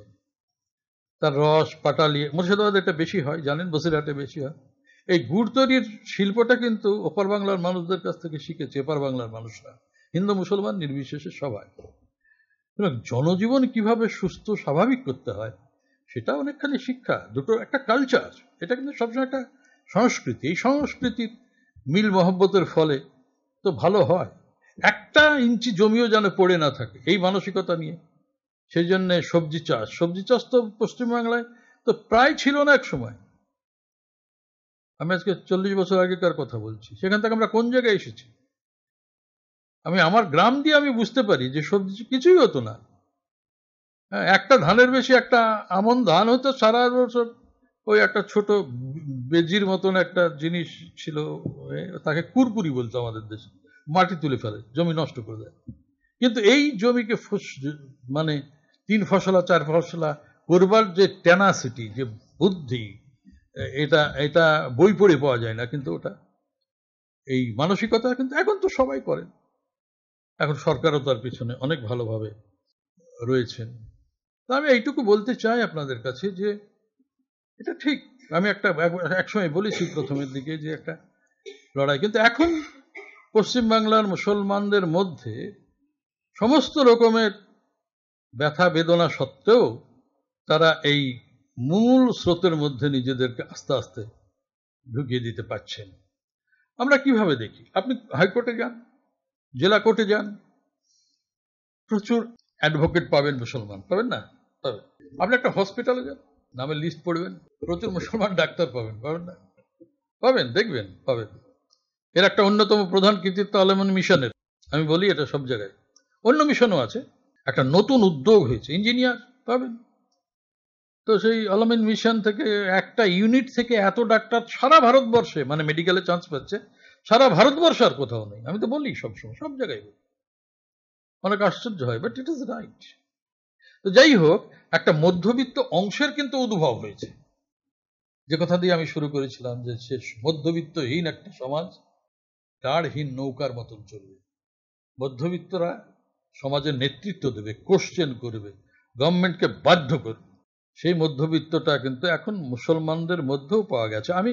তার রস পাটালি মুর্শিদাবাদ এটা বেশি হয় জানেন বসিরহাটে বেশি হয় এই গুড় তৈরির শিল্পটা কিন্তু ওপার বাংলার মানুষদের কাছ থেকে শিখেছে এপার বাংলার মানুষরা হিন্দু মুসলমান নির্বিশেষে সবাই এবং জনজীবন কিভাবে সুস্থ স্বাভাবিক করতে হয় সেটা অনেকখানি শিক্ষা দুটোর একটা কালচার এটা কিন্তু সবসময় একটা সংস্কৃতি এই সংস্কৃতির মিল মহব্বতের ফলে তো ভালো হয় একটা ইঞ্চি জমিও যেন পড়ে না থাকে এই মানসিকতা নিয়ে সেই জন্যে সবজি চাষ সবজি চাষ তো পশ্চিমবাংলায় তো প্রায় ছিল না এক সময় আমি আজকে চল্লিশ বছর আগেকার কথা বলছি সেখান থেকে আমরা কোন জায়গায় এসেছি আমি আমার গ্রাম দিয়ে আমি বুঝতে পারি যে সবজি কিছুই হতো না হ্যাঁ, একটা ধানের বেশি একটা আমন ধান হতো সারা বছর ওই একটা ছোট বেজির মতন একটা জিনিস ছিল তাকে কুরকুরি বলতো আমাদের দেশে মাটি তুলে ফেলে জমি নষ্ট করে দেয় কিন্তু এই জমিকে মানে তিন ফসলা চার ফসলা করবার যে টেনাসিটি যে বুদ্ধি এটা এটা বই পড়ে পাওয়া যায় না কিন্তু ওটা এই মানসিকতা কিন্তু এখন তো সবাই করেন এখন সরকারও তার পিছনে অনেক ভালোভাবে রয়েছেন তা আমি এইটুকু বলতে চাই আপনাদের কাছে যে এটা ঠিক আমি একটা একসময় বলেছি প্রথমের দিকে যে একটা লড়াই কিন্তু এখন পশ্চিমবাংলার মুসলমানদের মধ্যে সমস্ত রকমের ব্যথা বেদনা সত্ত্বেও তারা এই মূল স্রোতের মধ্যে নিজেদেরকে আস্তে আস্তে ঢুকিয়ে দিতে পারছেন আমরা কিভাবে দেখি আপনি হাইকোর্টে যান জেলা কোর্টে যান প্রচুর অ্যাডভোকেট পাবেন মুসলমান পাবেন না পাবেন আপনি একটা হসপিটালে যান নামের লিস্ট পড়বেন প্রচুর মুসলমান ডাক্তার পাবেন পাবেন না পাবেন দেখবেন পাবেন এর একটা অন্যতম প্রধান কৃতিত্ব আলমন মিশনের আমি বলি এটা সব জায়গায় অন্য মিশনও আছে একটা নতুন উদ্যোগ হয়েছে ইঞ্জিনিয়ার পাবেন তো সেই আলমিন মিশন থেকে একটা ইউনিট থেকে এত ডাক্তার সারা ভারতবর্ষে মানে মেডিকেলে চান্স পাচ্ছে সারা ভারতবর্ষ আর কোথাও নেই আমি তো বলি সবসময় সব জায়গায় বলি অনেক আশ্চর্য হয় বাট ইট ইজ রাইট তো যাই হোক একটা মধ্যবিত্ত অংশের কিন্তু উদ্ভব হয়েছে যে কথা দিয়ে আমি শুরু করেছিলাম যে সে মধ্যবিত্তহীন একটা সমাজ গাঢ়হীন নৌকার মতন চলবে মধ্যবিত্তরা সমাজের নেতৃত্ব দেবে কোশ্চেন করবে গভর্নমেন্টকে বাধ্য করবে সেই মধ্যবিত্তটা কিন্তু এখন মুসলমানদের মধ্যেও পাওয়া গেছে আমি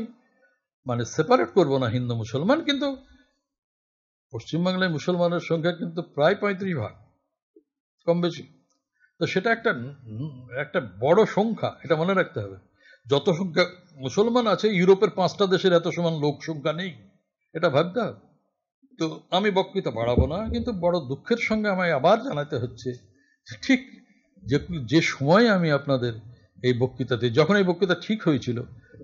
মানে সেপারেট করব না হিন্দু মুসলমান কিন্তু পশ্চিমবাংলায় মুসলমানের সংখ্যা কিন্তু প্রায় পঁয়ত্রিশ ভাগ কম বেশি তো সেটা একটা একটা বড় সংখ্যা এটা মনে রাখতে হবে যত সংখ্যা মুসলমান আছে ইউরোপের পাঁচটা দেশের এত সমান লোক সংখ্যা নেই এটা ভাবতে হবে তো আমি বক্তৃতা বাড়াবো না কিন্তু বড় দুঃখের সঙ্গে আমায় আবার জানাতে হচ্ছে ঠিক যে যে সময় আমি আপনাদের এই বক্তৃতাতে যখন এই বক্তৃতা ঠিক হয়েছিল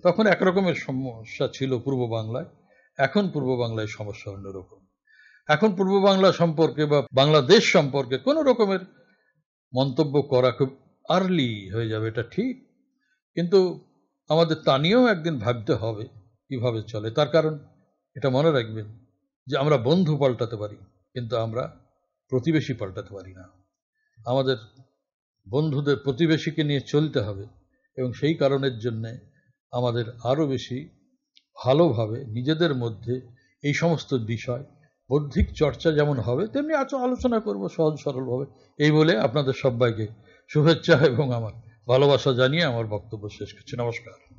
তখন একরকমের সমস্যা ছিল পূর্ব বাংলায় এখন পূর্ব বাংলায় সমস্যা অন্যরকম এখন পূর্ব বাংলা সম্পর্কে বা বাংলাদেশ সম্পর্কে কোনো রকমের মন্তব্য করা খুব আর্লি হয়ে যাবে এটা ঠিক কিন্তু আমাদের তা নিয়েও একদিন ভাবতে হবে কিভাবে চলে তার কারণ এটা মনে রাখবেন যে আমরা বন্ধু পাল্টাতে পারি কিন্তু আমরা প্রতিবেশী পাল্টাতে পারি না আমাদের বন্ধুদের প্রতিবেশীকে নিয়ে চলতে হবে এবং সেই কারণের জন্যে আমাদের আরও বেশি ভালোভাবে নিজেদের মধ্যে এই সমস্ত বিষয় বৌদ্ধিক চর্চা যেমন হবে তেমনি আজ আলোচনা করব সহজ সরলভাবে এই বলে আপনাদের সবাইকে শুভেচ্ছা এবং আমার ভালোবাসা জানিয়ে আমার বক্তব্য শেষ করছি নমস্কার